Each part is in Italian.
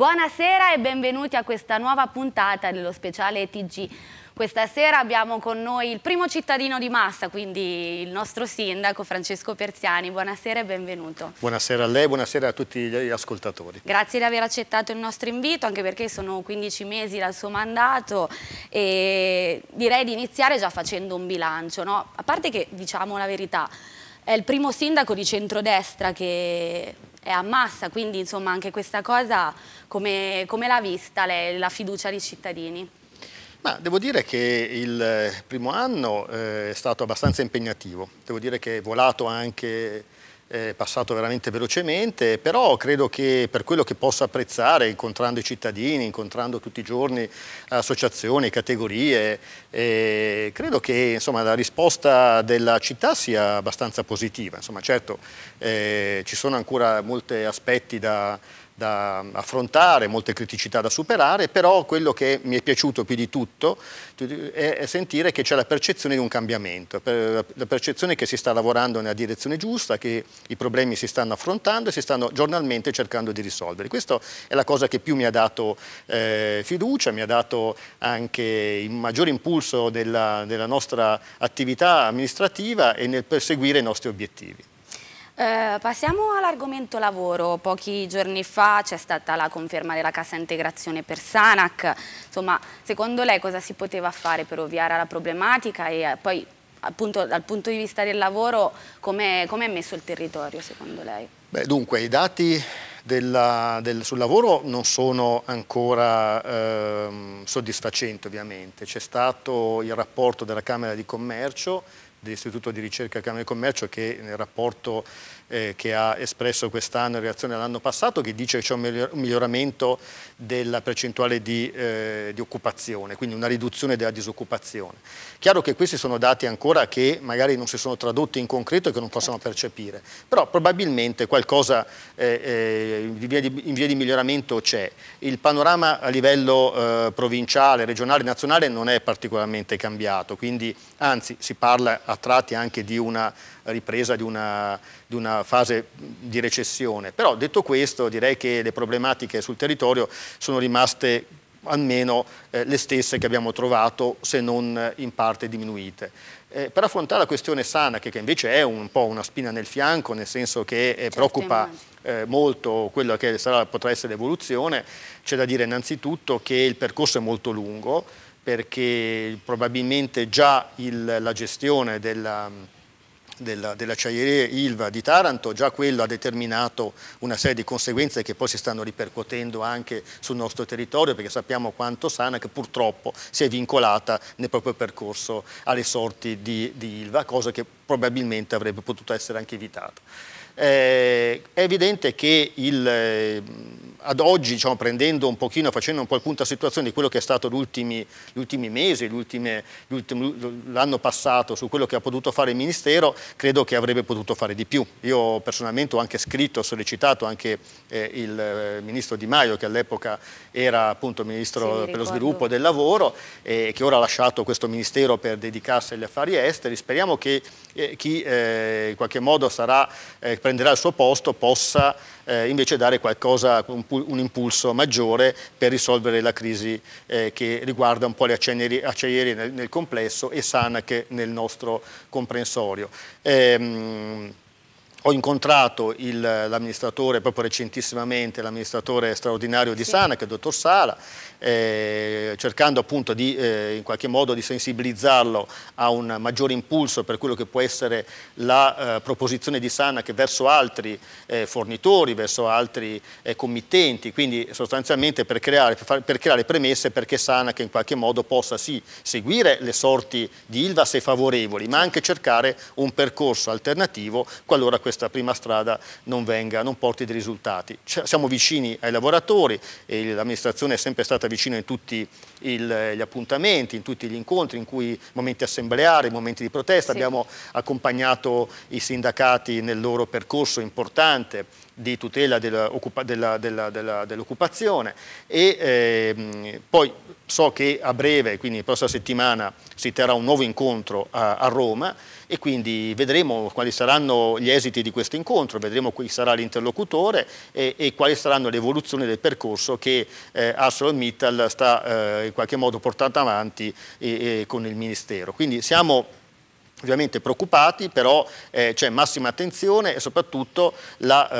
Buonasera e benvenuti a questa nuova puntata dello speciale TG. Questa sera abbiamo con noi il primo cittadino di massa, quindi il nostro sindaco Francesco Persiani. Buonasera e benvenuto. Buonasera a lei, buonasera a tutti gli ascoltatori. Grazie di aver accettato il nostro invito, anche perché sono 15 mesi dal suo mandato e direi di iniziare già facendo un bilancio. No? A parte che, diciamo la verità, è il primo sindaco di centrodestra che è a massa, quindi insomma anche questa cosa come, come l'ha vista lei, la fiducia dei cittadini? Ma devo dire che il primo anno eh, è stato abbastanza impegnativo, devo dire che è volato anche è passato veramente velocemente, però credo che per quello che posso apprezzare, incontrando i cittadini, incontrando tutti i giorni associazioni, categorie, eh, credo che insomma, la risposta della città sia abbastanza positiva. Insomma, certo, eh, ci sono ancora molti aspetti da da affrontare, molte criticità da superare, però quello che mi è piaciuto più di tutto è sentire che c'è la percezione di un cambiamento, la percezione che si sta lavorando nella direzione giusta, che i problemi si stanno affrontando e si stanno giornalmente cercando di risolvere. Questa è la cosa che più mi ha dato eh, fiducia, mi ha dato anche il maggior impulso della, della nostra attività amministrativa e nel perseguire i nostri obiettivi. Eh, passiamo all'argomento lavoro. Pochi giorni fa c'è stata la conferma della cassa integrazione per Sanac. Insomma, secondo lei cosa si poteva fare per ovviare alla problematica e eh, poi appunto dal punto di vista del lavoro come è, com è messo il territorio secondo lei? Beh, dunque i dati della, del, sul lavoro non sono ancora eh, soddisfacenti ovviamente, c'è stato il rapporto della Camera di Commercio dell'Istituto di ricerca Camera e Commercio che nel rapporto eh, che ha espresso quest'anno in relazione all'anno passato che dice che c'è un miglioramento della percentuale di, eh, di, occupazione, quindi una riduzione della disoccupazione. Chiaro che questi sono dati ancora che magari non si sono tradotti in concreto e che non possiamo percepire, però probabilmente qualcosa eh, eh, in, via di, in, via di, miglioramento c'è. Il panorama a livello eh, provinciale, regionale, nazionale non è particolarmente cambiato, quindi anzi si parla a tratti anche di una ripresa di una, di una, fase di recessione. Però detto questo direi che le problematiche sul territorio sono rimaste almeno eh, le stesse che abbiamo trovato se non eh, in parte diminuite. Eh, per affrontare la questione sana, che, che invece è un, po' una spina nel fianco, nel senso che eh, certo, preoccupa eh, molto quella che sarà, potrà essere l'evoluzione, c'è da dire innanzitutto che il percorso è molto lungo, perché probabilmente già il, la gestione della, della, dell'acciaieria Ilva di Taranto, già quello ha determinato una serie di conseguenze che poi si stanno ripercuotendo anche sul nostro territorio perché sappiamo quanto sana che purtroppo si è vincolata nel proprio percorso alle sorti di, di Ilva, cosa che probabilmente avrebbe potuto essere anche evitata. Eh, è evidente che il, eh, ad oggi, diciamo, prendendo un pochino, facendo un po' il punto della situazione di quello che è stato gli ultimi, gli ultimi mesi, l'anno passato, su quello che ha potuto fare il Ministero, credo che avrebbe potuto fare di più. Io personalmente ho anche scritto, ho sollecitato anche eh, il eh, Ministro Di Maio, che all'epoca era appunto Ministro sì, per lo Sviluppo del Lavoro e che ora ha lasciato questo Ministero per dedicarsi agli affari esteri. Speriamo che eh, chi eh, in qualche modo sarà eh, prenderà il suo posto possa eh, invece dare qualcosa, un, un, impulso maggiore per risolvere la crisi eh, che riguarda un po' le acciaierie, nel, nel, complesso e Sanac nel nostro comprensorio. Ehm, ho incontrato l'amministratore, proprio recentissimamente, l'amministratore straordinario di sì. Sanac, il dottor Sala, eh, cercando appunto di, eh, in qualche modo di sensibilizzarlo a un maggiore impulso per quello che può essere la eh, proposizione di Sana che verso altri eh, fornitori, verso altri eh, committenti, quindi sostanzialmente per creare, per far, per creare premesse perché Sana che in qualche modo possa sì seguire le sorti di Ilva se favorevoli, ma anche cercare un percorso alternativo qualora questo questa prima strada non, venga, non porti dei risultati. C siamo vicini ai lavoratori, e l'amministrazione è sempre stata vicina in tutti il, gli appuntamenti, in tutti gli incontri, in cui momenti assembleari, momenti di protesta, sì. abbiamo accompagnato i sindacati nel loro percorso importante, di tutela dell'occupazione e ehm, poi so che a breve, quindi la prossima settimana, si terrà un nuovo incontro a, Roma e quindi vedremo quali saranno gli esiti di questo incontro, vedremo chi sarà l'interlocutore e, quali saranno le evoluzioni del percorso che eh, ArcelorMittal sta eh, in qualche modo portando avanti con il Ministero. Quindi siamo ovviamente preoccupati, però eh, c'è massima attenzione e soprattutto la,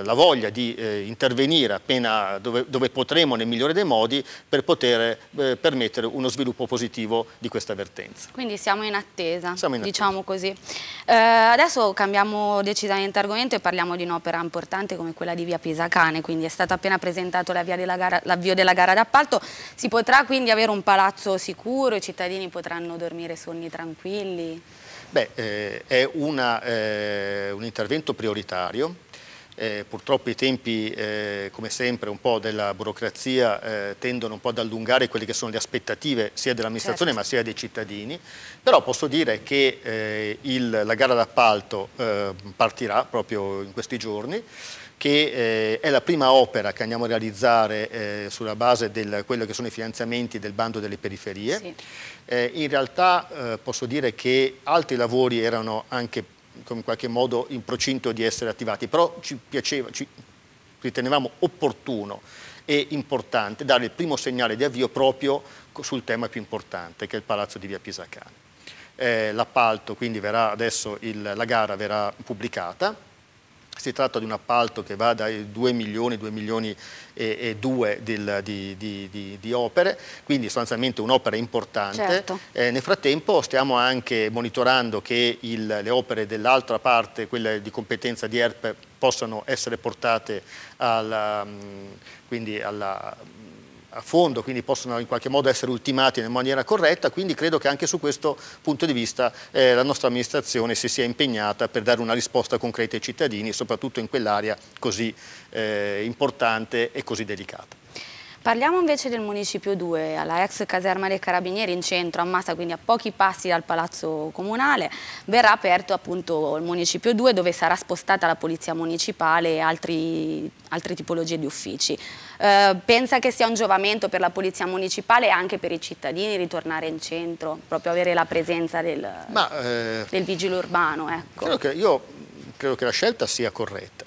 eh, la voglia di eh, intervenire appena dove, dove, potremo nel migliore dei modi per poter eh, permettere uno sviluppo positivo di questa avvertenza. Quindi siamo in attesa, siamo in attesa. diciamo così. Eh, adesso cambiamo decisamente argomento e parliamo di un'opera importante come quella di via Pisacane, quindi è stato appena presentato l'avvio della, della gara d'appalto, si potrà quindi avere un palazzo sicuro, i cittadini potranno dormire sonni tranquilli? Beh, eh, è una, eh, un intervento prioritario. Eh, purtroppo i tempi, eh, come sempre, un po' della burocrazia eh, tendono un po' ad allungare quelle che sono le aspettative sia dell'amministrazione certo. ma sia dei cittadini, però posso dire che eh, il, la gara d'appalto partirà proprio in questi giorni che eh, è la prima opera che andiamo a realizzare eh, sulla base di quelli che sono i finanziamenti del bando delle periferie. Sì. Eh, in realtà eh, posso dire che altri lavori erano anche in qualche modo in procinto di essere attivati, però ci piaceva, ci ritenevamo opportuno e importante dare il primo segnale di avvio proprio sul tema più importante, che è il palazzo di via Pisacane. Eh, l'appalto, quindi verrà adesso il, la gara verrà pubblicata si tratta di un appalto che va dai 2 milioni, 2 milioni e, e 2 del, di, di, di, di, opere, quindi sostanzialmente un'opera importante. Certo. Eh, nel frattempo stiamo anche monitorando che il, le opere dell'altra parte, quelle di competenza di ERP, possano essere portate alla, mm, quindi alla a fondo, quindi possono in qualche modo essere ultimati in maniera corretta, quindi credo che anche su questo punto di vista eh, la nostra amministrazione si sia impegnata per dare una risposta concreta ai cittadini, soprattutto in quell'area così eh, importante e così delicata. Parliamo invece del Municipio 2, alla ex caserma dei Carabinieri in centro, a Massa, quindi a pochi passi dal Palazzo Comunale. Verrà aperto appunto il Municipio 2 dove sarà spostata la Polizia Municipale e altri, altre tipologie di uffici. Eh, pensa che sia un giovamento per la Polizia Municipale e anche per i cittadini ritornare in centro, proprio avere la presenza del, Ma, eh, del vigile urbano? Ecco. Credo che io credo che la scelta sia corretta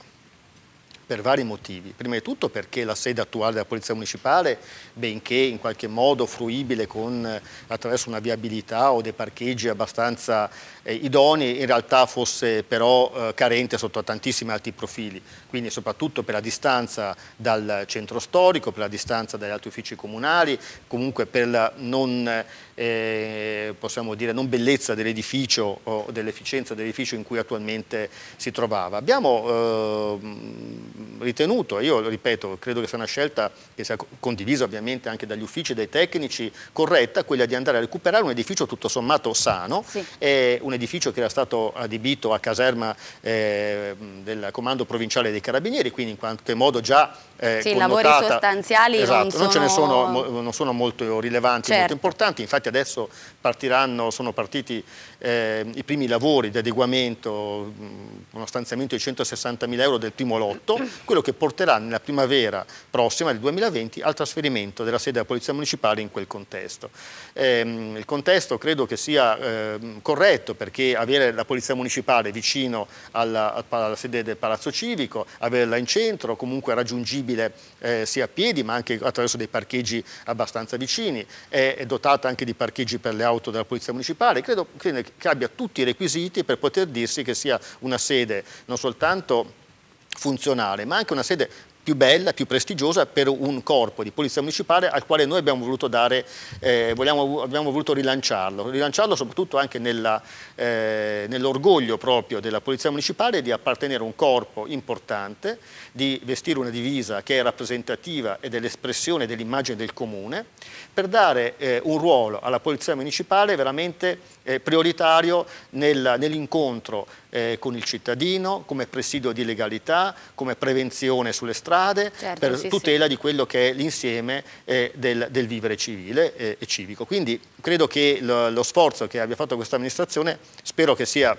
per vari motivi. Prima di tutto perché la sede attuale della Polizia Municipale, benché in qualche modo fruibile con, attraverso una viabilità o dei parcheggi abbastanza eh, idonei in realtà fosse però eh, carente sotto tantissimi altri profili, quindi soprattutto per la distanza dal centro storico, per la distanza dagli altri uffici comunali, comunque per la non, eh, dire, non bellezza dell'edificio o dell'efficienza dell'edificio in cui attualmente si trovava. Abbiamo ehm, ritenuto, io ripeto, credo che sia una scelta che sia condivisa ovviamente anche dagli uffici e dai tecnici, corretta quella di andare a recuperare un edificio tutto sommato sano, sì. eh, una un edificio che era stato adibito a caserma eh, del comando provinciale dei carabinieri, quindi in qualche modo già eh, sì, lavori sostanziali esatto, non, sono... non, ce ne sono, non sono molto rilevanti, certo. molto importanti, infatti adesso partiranno, sono partiti eh, i primi lavori di adeguamento, mm, uno stanziamento di 160 mila euro del primo lotto, quello che porterà nella primavera prossima, del 2020, al trasferimento della sede della Polizia Municipale in quel contesto. Eh, il contesto credo che sia eh, corretto perché avere la Polizia Municipale vicino alla, alla sede del Palazzo Civico, averla in centro, comunque raggiungibile accessibile eh, sia a piedi ma anche attraverso dei parcheggi abbastanza vicini, è, è, dotata anche di parcheggi per le auto della Polizia Municipale, credo, credo che abbia tutti i requisiti per poter dirsi che sia una sede non soltanto funzionale, ma anche una sede più bella, più prestigiosa per un corpo di polizia municipale al quale noi abbiamo voluto dare, eh, vogliamo, abbiamo voluto rilanciarlo, rilanciarlo soprattutto anche eh, nell'orgoglio eh, nell proprio della polizia municipale di appartenere a un corpo importante, di vestire una divisa che è rappresentativa e dell'espressione dell'immagine del comune, per dare eh, un ruolo alla polizia municipale veramente eh, prioritario nel, nell'incontro eh, con il cittadino, come presidio di legalità, come prevenzione sulle strade, certo, per sì, tutela sì. di quello che è l'insieme eh, del, del, vivere civile eh, e civico. Quindi credo che lo, lo sforzo che abbia fatto questa amministrazione, spero che sia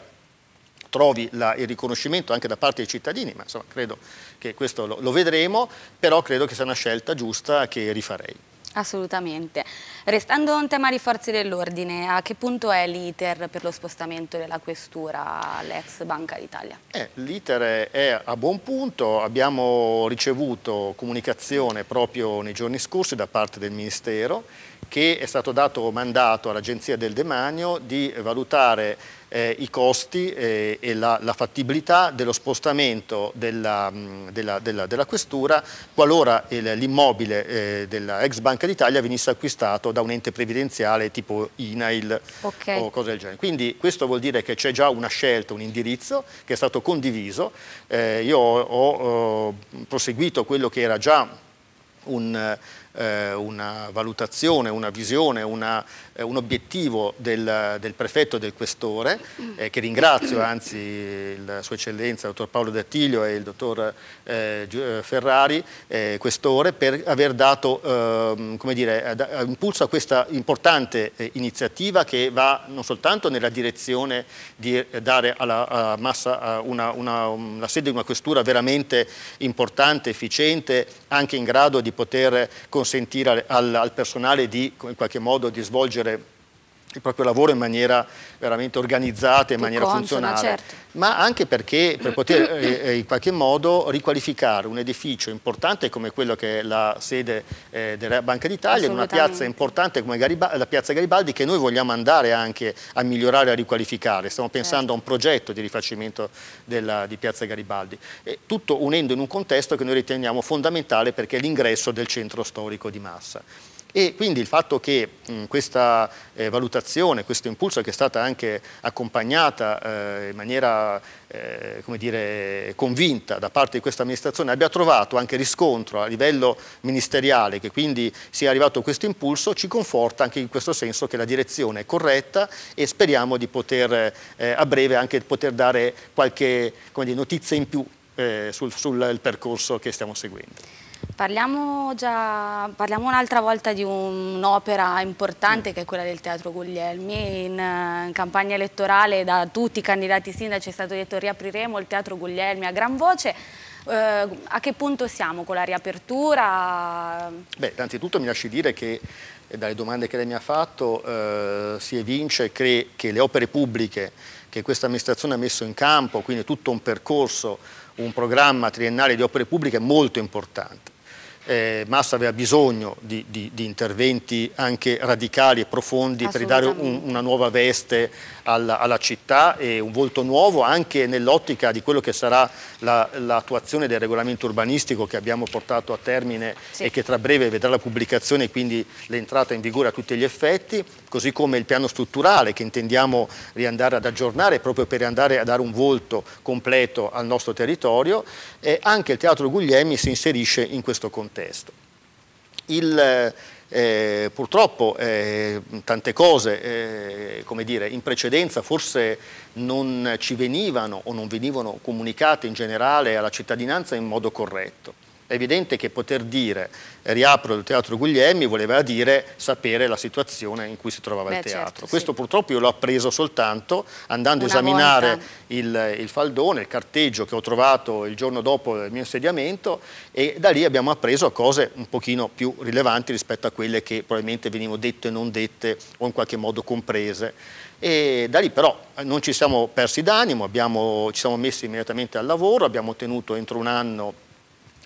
trovi la, il riconoscimento anche da parte dei cittadini, ma insomma credo che questo lo, lo vedremo, però credo che sia una scelta giusta che rifarei. Assolutamente. Restando un tema di forze dell'ordine, a che punto è l'iter per lo spostamento della questura all'ex Banca d'Italia? Eh, l'iter è a buon punto, abbiamo ricevuto comunicazione proprio nei giorni scorsi da parte del Ministero che è stato dato mandato all'Agenzia del Demanio di valutare eh, i costi eh, e la, la, fattibilità dello spostamento della, mm, della, della, della questura qualora l'immobile eh, della ex Banca d'Italia venisse acquistato da un ente previdenziale tipo INAIL okay. o cose del genere. Quindi questo vuol dire che c'è già una scelta, un indirizzo che è stato condiviso. Eh, io ho, ho eh, proseguito quello che era già un eh, una valutazione, una visione, una, eh, un obiettivo del, del prefetto e del questore, mm. eh, che ringrazio anzi la sua eccellenza, il dottor Paolo D'Attilio e il dottor eh, eh, Ferrari, eh, questore, per aver dato ehm, dire, impulso a questa importante iniziativa che va non soltanto nella direzione di dare alla, alla massa una, una, la sede di una questura veramente importante, efficiente, anche in grado di poter considerare consentire al, al personale di, in qualche modo, di svolgere il proprio lavoro in maniera veramente organizzata, in maniera consona, funzionale, certo. ma anche perché per poter eh, eh, in qualche modo riqualificare un edificio importante come quello che è la sede eh, della Banca d'Italia, in una piazza importante come Garibaldi, la piazza Garibaldi che noi vogliamo andare anche a migliorare, e a riqualificare, stiamo certo. pensando eh. a un progetto di rifacimento della, di piazza Garibaldi, e tutto unendo in un contesto che noi riteniamo fondamentale perché è l'ingresso del centro storico di Massa. E quindi il fatto che mh, questa eh, valutazione, questo impulso che è stata anche accompagnata eh, in maniera eh, come dire, convinta da parte di questa amministrazione abbia trovato anche riscontro a livello ministeriale, che quindi sia arrivato questo impulso, ci conforta anche in questo senso che la direzione è corretta e speriamo di poter eh, a breve anche poter dare qualche dire, notizia in più eh, sul, sul percorso che stiamo seguendo. Parliamo, già, parliamo un'altra volta di un'opera importante che è quella del Teatro Guglielmi. In, eh, in, campagna elettorale da tutti i candidati sindaci è stato detto riapriremo il Teatro Guglielmi a gran voce. Eh, a che punto siamo con la riapertura? Beh, innanzitutto mi lasci dire che eh, dalle domande che lei mi ha fatto eh, si evince che, che le opere pubbliche che questa amministrazione ha messo in campo, quindi tutto un percorso, un programma triennale di opere pubbliche molto importante eh, Massa aveva bisogno di, di, di, interventi anche radicali e profondi per dare un, una nuova veste alla, alla, città e un volto nuovo anche nell'ottica di quello che sarà l'attuazione del regolamento urbanistico che abbiamo portato a termine sì. e che tra breve vedrà la pubblicazione e quindi l'entrata in vigore a tutti gli effetti così come il piano strutturale che intendiamo riandare ad aggiornare proprio per andare a dare un volto completo al nostro territorio, e anche il Teatro Guglielmi si inserisce in questo contesto. Il, eh, purtroppo eh, tante cose eh, come dire, in precedenza forse non ci venivano o non venivano comunicate in generale alla cittadinanza in modo corretto evidente che poter dire eh, riapro il teatro Guglielmi voleva dire sapere la situazione in cui si trovava Beh, il certo, teatro. Certo, Questo sì. purtroppo io l'ho appreso soltanto andando a esaminare il, il, faldone, il carteggio che ho trovato il giorno dopo il mio insediamento e da lì abbiamo appreso cose un pochino più rilevanti rispetto a quelle che probabilmente venivano dette e non dette o in qualche modo comprese. E da lì però eh, non ci siamo persi d'animo, ci siamo messi immediatamente al lavoro, abbiamo ottenuto entro un anno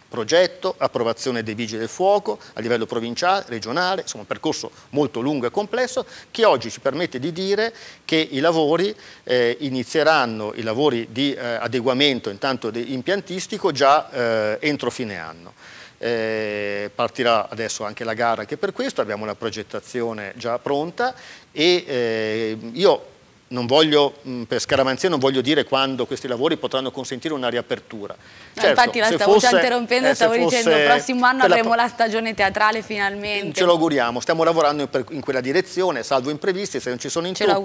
progetto, approvazione dei vigili del fuoco a livello provinciale, regionale, insomma un percorso molto lungo e complesso che oggi ci permette di dire che i lavori eh, inizieranno, i lavori di eh, adeguamento intanto di impiantistico già eh, entro fine anno. Eh, partirà adesso anche la gara anche per questo, abbiamo la progettazione già pronta e eh, io non voglio, mm, per scaramanzia non voglio dire quando questi lavori potranno consentire una riapertura. certo, infatti la stavo fosse, già interrompendo, eh, stavo dicendo il prossimo anno avremo la... la... stagione teatrale finalmente. Ce lo auguriamo, stiamo lavorando in, in, quella direzione, salvo imprevisti, se non ci sono intoppi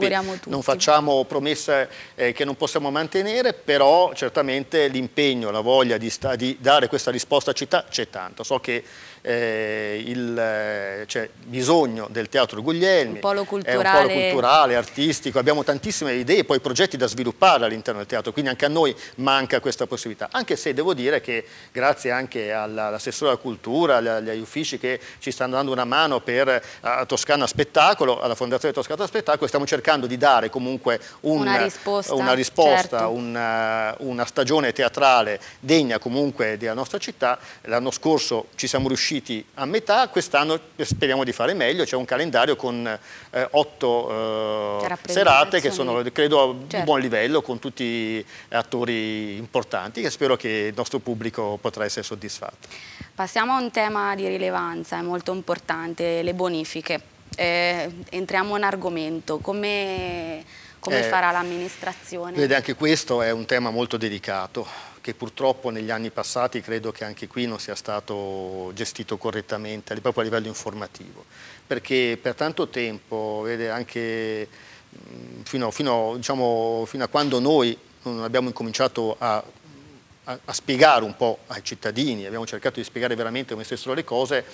non facciamo promesse eh, che non possiamo mantenere, però certamente l'impegno, la voglia di, di dare questa risposta a città c'è tanto. So che eh, il cioè, bisogno del Teatro Guglielmi, un polo, culturale. un polo culturale, artistico, abbiamo tantissime idee e poi progetti da sviluppare all'interno del teatro, quindi anche a noi manca questa possibilità, anche se devo dire che grazie anche all'assessore della cultura, agli uffici che ci stanno dando una mano per Toscana Spettacolo, alla Fondazione Toscana Spettacolo, stiamo cercando di dare comunque un, una risposta, una, risposta certo. una, una stagione teatrale degna comunque della nostra città, l'anno scorso ci siamo riusciti riusciti a metà, quest'anno speriamo di fare meglio, c'è un calendario con eh, otto eh, serate che sono credo certo. buon livello con tutti gli attori importanti e spero che il nostro pubblico potrà essere soddisfatto. Passiamo a un tema di rilevanza, molto importante, le bonifiche. Eh, entriamo in argomento, come, come eh, farà l'amministrazione? Vede anche questo è un tema molto delicato che purtroppo negli anni passati credo che anche qui non sia stato gestito correttamente proprio a livello informativo, perché per tanto tempo, vede, anche fino, fino, diciamo, fino a quando noi non abbiamo incominciato a a, spiegare un po' ai cittadini, abbiamo cercato di spiegare veramente come stessero le cose,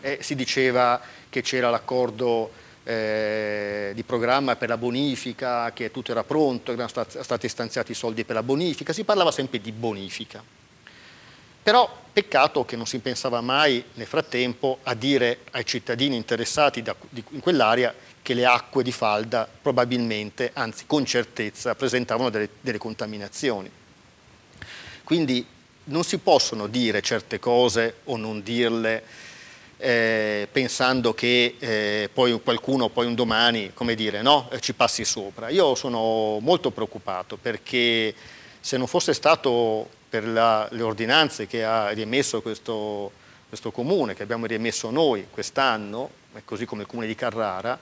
eh, si diceva che c'era l'accordo eh, di programma per la bonifica, che tutto era pronto, erano stati, stanziati i soldi per la bonifica, si parlava sempre di bonifica. Però peccato che non si pensava mai nel frattempo a dire ai cittadini interessati da, di, in quell'area che le acque di falda probabilmente, anzi con certezza, presentavano delle, delle contaminazioni. Quindi non si possono dire certe cose o non dirle eh, pensando che eh, poi qualcuno poi un domani come dire, no, eh, ci passi sopra. Io sono molto preoccupato perché se non fosse stato per la, le ordinanze che ha riemesso questo, questo comune, che abbiamo riemesso noi quest'anno, eh, così come il comune di Carrara,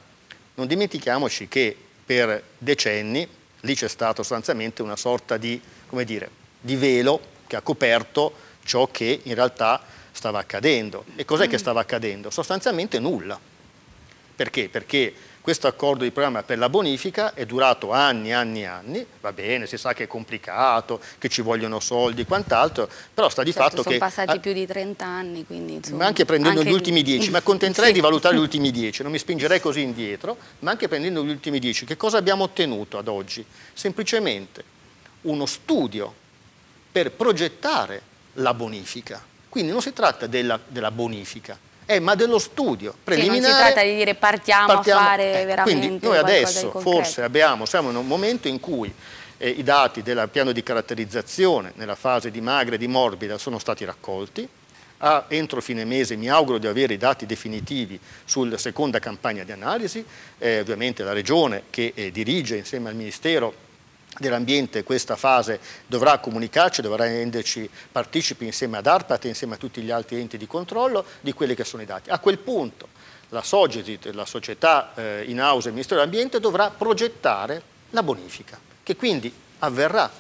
non dimentichiamoci che per decenni lì c'è stato sostanzialmente una sorta di, dire, di velo che ha coperto ciò che in realtà stava accadendo. E cos'è che mm. stava accadendo? Sostanzialmente nulla. Perché? Perché questo accordo di programma per la bonifica è durato anni, anni, anni, va bene, si sa che è complicato, che ci vogliono soldi e quant'altro, però sta di certo, fatto sono che... Sono passati più di 30 anni, quindi... Insomma, ma anche prendendo anche... gli ultimi 10, ma contenterei sì. di valutare gli ultimi 10, non mi spingerei così indietro, ma anche prendendo gli ultimi 10, che cosa abbiamo ottenuto ad oggi? Semplicemente uno studio per progettare la bonifica quindi non si tratta della, della bonifica, eh, ma dello studio preliminare. Sì, non si tratta di dire partiamo, partiamo a fare eh, veramente Quindi noi adesso forse abbiamo, siamo in un momento in cui eh, i dati del piano di caratterizzazione nella fase di magra e di morbida sono stati raccolti, a, entro fine mese mi auguro di avere i dati definitivi sulla seconda campagna di analisi, eh, ovviamente la Regione che eh, dirige insieme al Ministero dell'ambiente questa fase dovrà comunicarci, dovrà renderci partecipi insieme ad ARPAT e insieme a tutti gli altri enti di controllo di quelli che sono i dati. A quel punto la Sogesit, la società eh, in house del Ministero dell'Ambiente dovrà progettare la bonifica, che quindi avverrà,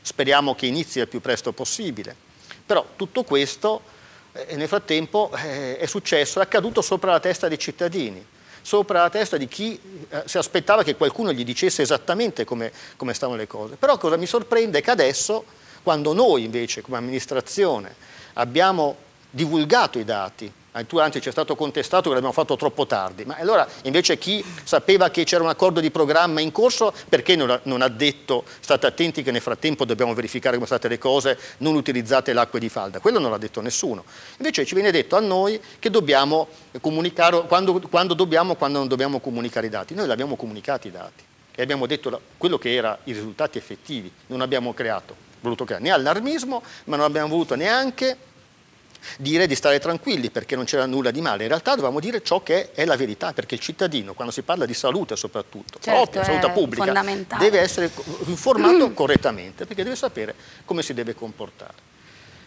speriamo che inizi il più presto possibile. Però tutto questo eh, nel frattempo eh, è successo, è accaduto sopra la testa dei cittadini sopra la testa di chi eh, si aspettava che qualcuno gli dicesse esattamente come, come stavano le cose. Però cosa mi sorprende è che adesso, quando noi invece come amministrazione abbiamo divulgato i dati, addirittura ah, anzi ci è stato contestato che l'abbiamo fatto troppo tardi, ma allora invece chi sapeva che c'era un accordo di programma in corso perché non ha, non ha, detto state attenti che nel frattempo dobbiamo verificare come sono state le cose, non utilizzate l'acqua di falda, quello non l'ha detto nessuno, invece ci viene detto a noi che dobbiamo comunicare quando, quando dobbiamo, quando non dobbiamo comunicare i dati, noi l'abbiamo comunicato i dati e abbiamo detto quello che erano i risultati effettivi, non abbiamo creato, voluto creare né allarmismo ma non abbiamo voluto neanche dire di stare tranquilli perché non c'era nulla di male. In realtà dovevamo dire ciò che è la verità, perché il cittadino, quando si parla di salute soprattutto, certo, proprio salute pubblica, deve essere informato correttamente, perché deve sapere come si deve comportare.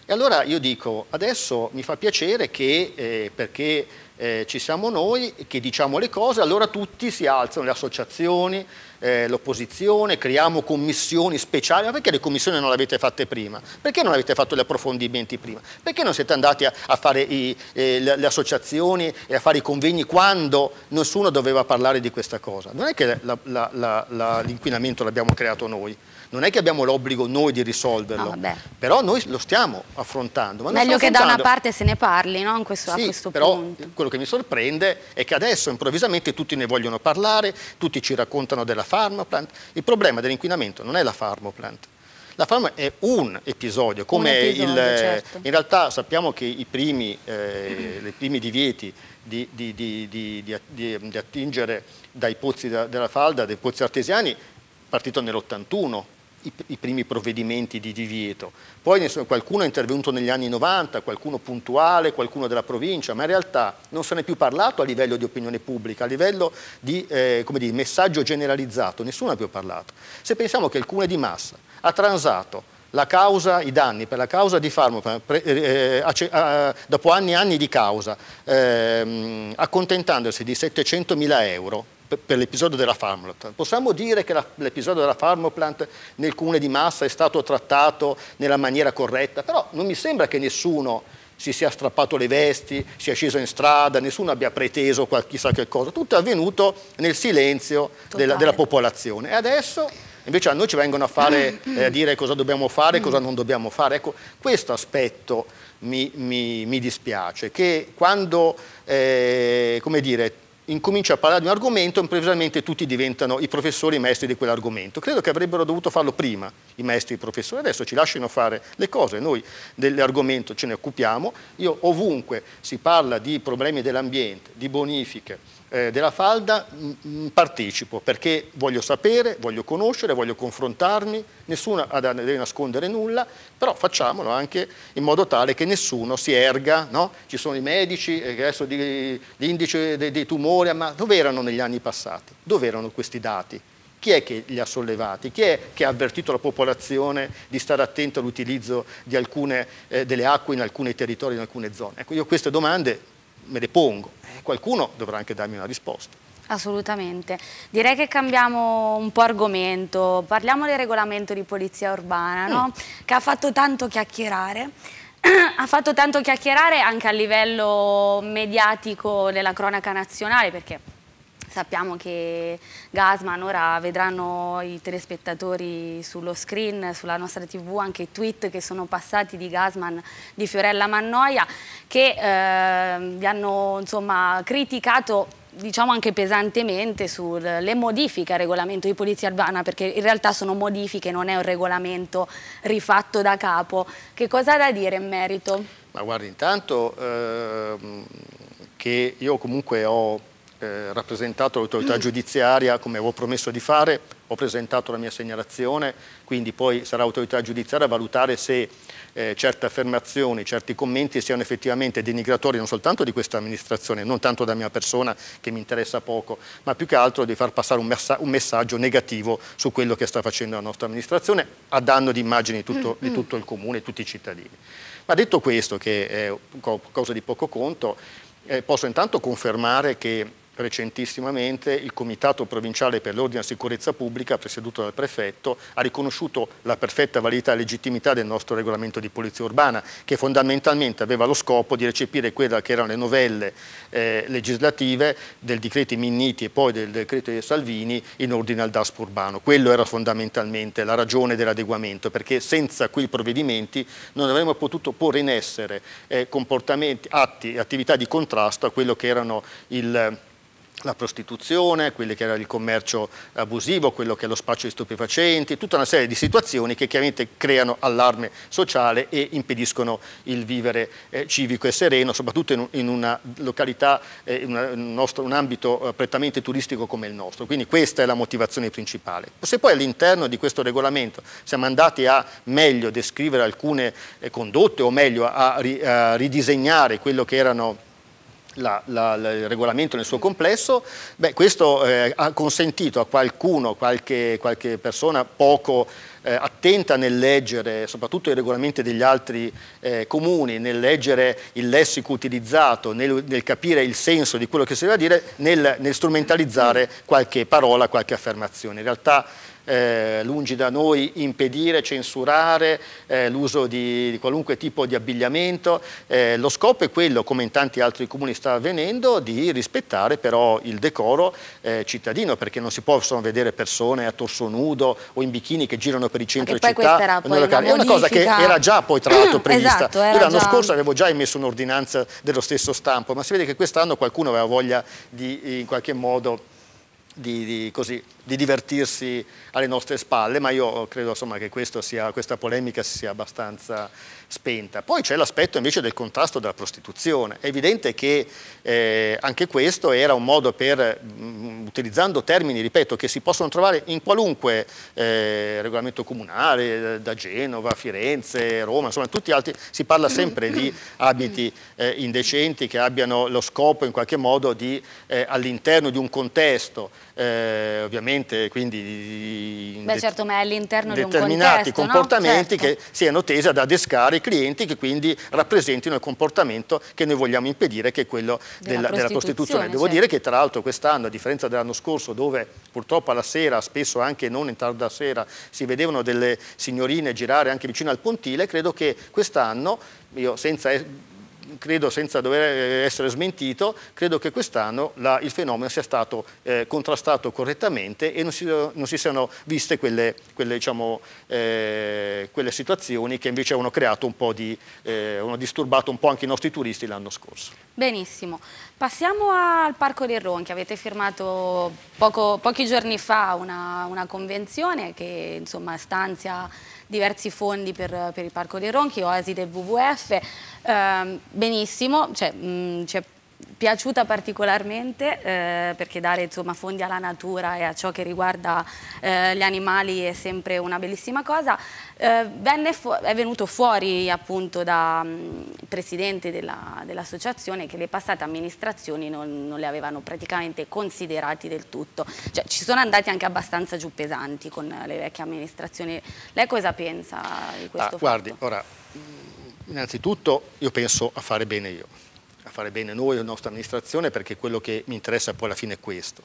E allora io dico, adesso mi fa piacere che, eh, perché eh, ci siamo noi, che diciamo le cose, allora tutti si alzano, le associazioni, eh, l'opposizione, creiamo commissioni speciali, ma perché le commissioni non le avete fatte prima? Perché non avete fatto gli approfondimenti prima? Perché non siete andati a, a fare i, eh, le, le, associazioni e a fare i convegni quando nessuno doveva parlare di questa cosa? Non è che l'inquinamento l'abbiamo creato noi, non è che abbiamo l'obbligo noi di risolverlo, no, però noi lo stiamo affrontando. Ma Meglio che da una parte se ne parli no? questo, sì, a questo però punto. quello che mi sorprende è che adesso improvvisamente tutti ne vogliono parlare, tutti ci raccontano della farmaplant. Il problema dell'inquinamento non è la farmaplant, la fama è un episodio, come un episodio, il, eh, certo. in realtà sappiamo che i primi, eh, i primi divieti di, di, di, di, attingere dai pozzi da, della falda, dei pozzi artesiani, partito nell'81, i, i primi provvedimenti di divieto. Poi sono, qualcuno è intervenuto negli anni 90, qualcuno puntuale, qualcuno della provincia, ma in realtà non se ne è più parlato a livello di opinione pubblica, a livello di eh, dire, messaggio generalizzato, nessuno ha più parlato. Se pensiamo che il comune di Massa ha transato Causa, i danni per la causa di Farmo, eh, eh dopo anni e anni di causa, eh, accontentandosi di 700 mila euro, per l'episodio della Farmland. Possiamo dire che l'episodio della Farmland nel comune di Massa è stato trattato nella maniera corretta, però non mi sembra che nessuno si sia strappato le vesti, sia sceso in strada, nessuno abbia preteso chissà che cosa, tutto è avvenuto nel silenzio della, della, popolazione. E adesso invece a noi ci vengono a, fare, eh, a dire cosa dobbiamo fare e cosa non dobbiamo fare. Ecco, questo aspetto mi, mi, mi dispiace, che quando, eh, come dire, incomincia a parlare di un argomento, improvvisamente tutti diventano i professori e i maestri di quell'argomento. Credo che avrebbero dovuto farlo prima i maestri e i professori, adesso ci lasciano fare le cose, noi dell'argomento ce ne occupiamo, io ovunque si parla di problemi dell'ambiente, di bonifiche, eh, della falda mh, partecipo perché voglio sapere, voglio conoscere, voglio confrontarmi, nessuno deve nascondere nulla, però facciamolo anche in modo tale che nessuno si erga, no? ci sono i medici, eh, adesso di, l'indice dei, dei tumori, ma dove erano negli anni passati? Dove erano questi dati? Chi è che li ha sollevati? Chi è che ha avvertito la popolazione di stare attento all'utilizzo di eh, delle acque in alcuni territori, in alcune zone? Ecco, io queste domande me le pongo. Eh, qualcuno dovrà anche darmi una risposta. Assolutamente. Direi che cambiamo un po' argomento, parliamo del regolamento di polizia urbana, no? mm. che ha fatto tanto chiacchierare. ha fatto tanto chiacchierare anche a livello mediatico della cronaca nazionale, perché Sappiamo che Gasman ora vedranno i telespettatori sullo screen, sulla nostra tv, anche i tweet che sono passati di Gasman, di Fiorella Mannoia, che eh, vi hanno insomma, criticato diciamo anche pesantemente sulle modifiche al regolamento di polizia urbana perché in realtà sono modifiche, non è un regolamento rifatto da capo. Che cosa ha da dire in merito? Ma guarda, intanto eh, che io comunque ho eh, rappresentato l'autorità mm. giudiziaria come avevo promesso di fare, ho presentato la mia segnalazione, quindi poi sarà autorità giudiziaria a valutare se eh, certe affermazioni, certi commenti siano effettivamente denigratori non soltanto di questa amministrazione, non tanto da mia persona che mi interessa poco, ma più che altro di far passare un, messa un messaggio negativo su quello che sta facendo la nostra amministrazione a danno di immagini tutto, mm, di mm. tutto il comune, tutti i cittadini. Ma detto questo, che è cosa di poco conto, eh, posso intanto confermare che recentissimamente il Comitato Provinciale per l'Ordine e la Sicurezza Pubblica, presieduto dal Prefetto, ha riconosciuto la perfetta validità e legittimità del nostro regolamento di polizia urbana, che fondamentalmente aveva lo scopo di recepire quelle che erano le novelle eh, legislative del decreto Minniti e poi del decreto Salvini in ordine al DASP urbano. Quello era fondamentalmente la ragione dell'adeguamento, perché senza quei provvedimenti non avremmo potuto porre in essere eh, comportamenti, atti e attività di contrasto a quello che erano il la prostituzione, quello che era il commercio abusivo, quello che è lo spaccio di stupefacenti, tutta una serie di situazioni che chiaramente creano allarme sociale e impediscono il vivere eh, civico e sereno, soprattutto in, in una località, eh, in, una, in un, nostro, un, ambito eh, prettamente turistico come il nostro. Quindi questa è la motivazione principale. Se poi all'interno di questo regolamento siamo andati a meglio descrivere alcune eh, condotte o meglio a, ri, a ridisegnare quello che erano la, la, il regolamento nel suo complesso, beh, questo eh, ha consentito a qualcuno, qualche, qualche persona poco eh, attenta nel leggere soprattutto i regolamenti degli altri eh, comuni, nel leggere il lessico utilizzato, nel, nel, capire il senso di quello che si deve dire, nel, nel strumentalizzare qualche parola, qualche affermazione. In realtà eh, lungi da noi impedire, censurare eh, l'uso di, di, qualunque tipo di abbigliamento. Eh, lo scopo è quello, come in tanti altri comuni sta avvenendo, di rispettare però il decoro eh, cittadino, perché non si possono vedere persone a torso nudo o in bikini che girano per i centri città. Era poi una è una cosa che era già poi tra l'altro esatto, prevista. Esatto, l'anno già... scorso avevo già emesso un'ordinanza dello stesso stampo, ma si vede che quest'anno qualcuno aveva voglia di in qualche modo di, di, così, di, divertirsi alle nostre spalle, ma io credo insomma, che sia, questa polemica sia abbastanza spenta. Poi c'è l'aspetto invece del contrasto della prostituzione. È evidente che eh, anche questo era un modo per, mh, mm, utilizzando termini, ripeto, che si possono trovare in qualunque eh, regolamento comunale, eh, da Genova, Firenze, Roma, insomma tutti altri, si parla sempre di abiti eh, indecenti che abbiano lo scopo in qualche modo di, eh, all'interno di un contesto, eh, ovviamente quindi Beh, certo, ma è all'interno di un determinati comportamenti no? certo. che siano tesi ad adescare i clienti che quindi rappresentino il comportamento che noi vogliamo impedire che è quello della, della Della prostituzione. Devo certo. dire che tra l'altro quest'anno a differenza dell'anno scorso dove purtroppo alla sera spesso anche non in tarda sera si vedevano delle signorine girare anche vicino al pontile credo che quest'anno io senza credo senza dover eh, essere smentito, credo che quest'anno il fenomeno sia stato eh, contrastato correttamente e non si, non si siano viste quelle, quelle, diciamo, eh, quelle, situazioni che invece avevano creato un po' di, eh, hanno disturbato un po' anche i nostri turisti l'anno scorso. Benissimo, passiamo al Parco dei Ronchi, avete firmato poco, pochi giorni fa una, una convenzione che insomma, stanzia diversi fondi per, per il Parco dei Ronchi, Oasi del WWF, ehm, benissimo, cioè, mh, c'è piaciuta particolarmente eh, perché dare insomma, fondi alla natura e a ciò che riguarda eh, gli animali è sempre una bellissima cosa. Eh, è venuto fuori appunto da um, presidente dell'associazione dell che le passate amministrazioni non, non, le avevano praticamente considerati del tutto. Cioè, ci sono andati anche abbastanza giù pesanti con le vecchie amministrazioni. Lei cosa pensa di questo? Ah, guardi, ora, innanzitutto io penso a fare bene io a fare bene noi, la nostra amministrazione, perché quello che mi interessa poi alla fine è questo.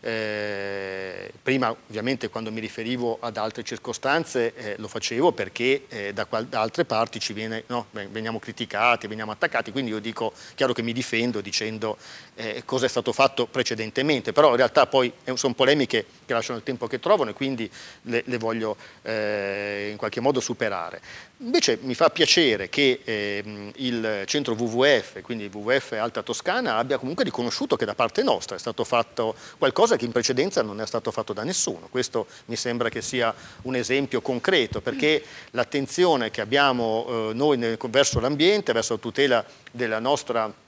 Eh, prima ovviamente quando mi riferivo ad altre circostanze eh, lo facevo perché eh, da, da, altre parti ci viene, no, veniamo criticati, veniamo attaccati, quindi io dico, chiaro che mi difendo dicendo eh, cosa è stato fatto precedentemente, però in realtà poi eh, sono polemiche che lasciano il tempo che trovano e quindi le, le voglio eh, in qualche modo superare. Invece mi fa piacere che eh, il centro WWF, quindi WWF Alta Toscana, abbia comunque riconosciuto che da parte nostra è stato fatto qualcosa che in precedenza non è stato fatto da nessuno. Questo mi sembra che sia un esempio concreto, perché l'attenzione che abbiamo eh, noi nel, verso l'ambiente, verso la tutela della nostra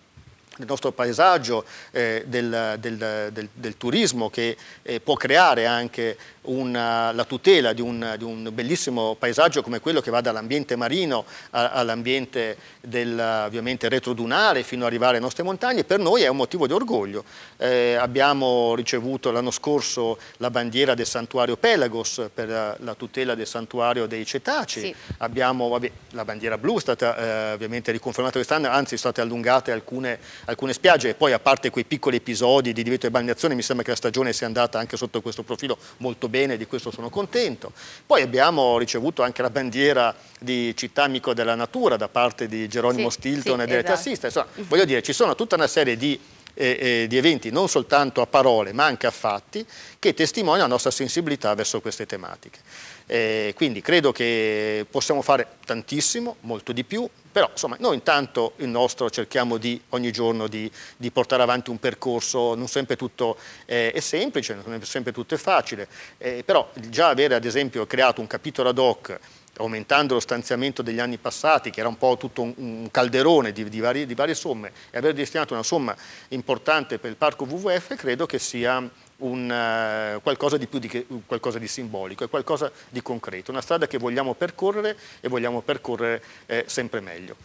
del nostro paesaggio, eh, del, del, del, del, turismo che eh, può creare anche una, eh, la tutela di un, di un, bellissimo paesaggio come quello che va dall'ambiente marino all'ambiente eh, ovviamente retrodunale fino ad arrivare alle nostre montagne, per noi è un motivo di orgoglio. Eh, abbiamo ricevuto l'anno scorso la bandiera del santuario Pelagos per eh, la, tutela del santuario dei cetacei, sì. abbiamo vabbè, la bandiera blu, è stata eh, ovviamente riconfermata quest'anno, anzi sono state allungate alcune, alcune spiagge e poi a parte quei piccoli episodi di divieto di balneazione mi sembra che la stagione sia andata anche sotto questo profilo molto bene bene, di questo sono contento. Poi abbiamo ricevuto anche la bandiera di Città Amico della Natura da parte di Geronimo sì, Stilton sì, e delle esatto. tassiste. Insomma, voglio dire, ci sono tutta una serie di eh, eh, di eventi non soltanto a parole ma anche a fatti che testimoniano la nostra sensibilità verso queste tematiche. Eh, quindi credo che possiamo fare tantissimo, molto di più, però insomma noi intanto il nostro cerchiamo di ogni giorno di, di portare avanti un percorso, non sempre tutto eh, è semplice, non sempre tutto è facile, eh, però già avere ad esempio creato un capitolo ad hoc aumentando lo stanziamento degli anni passati, che era un po' tutto un, calderone di, di, varie, di varie somme, e aver destinato una somma importante per il parco WWF, credo che sia un, uh, qualcosa, di di che, qualcosa, di simbolico, è qualcosa di concreto, una strada che vogliamo percorrere e vogliamo percorrere eh, sempre meglio.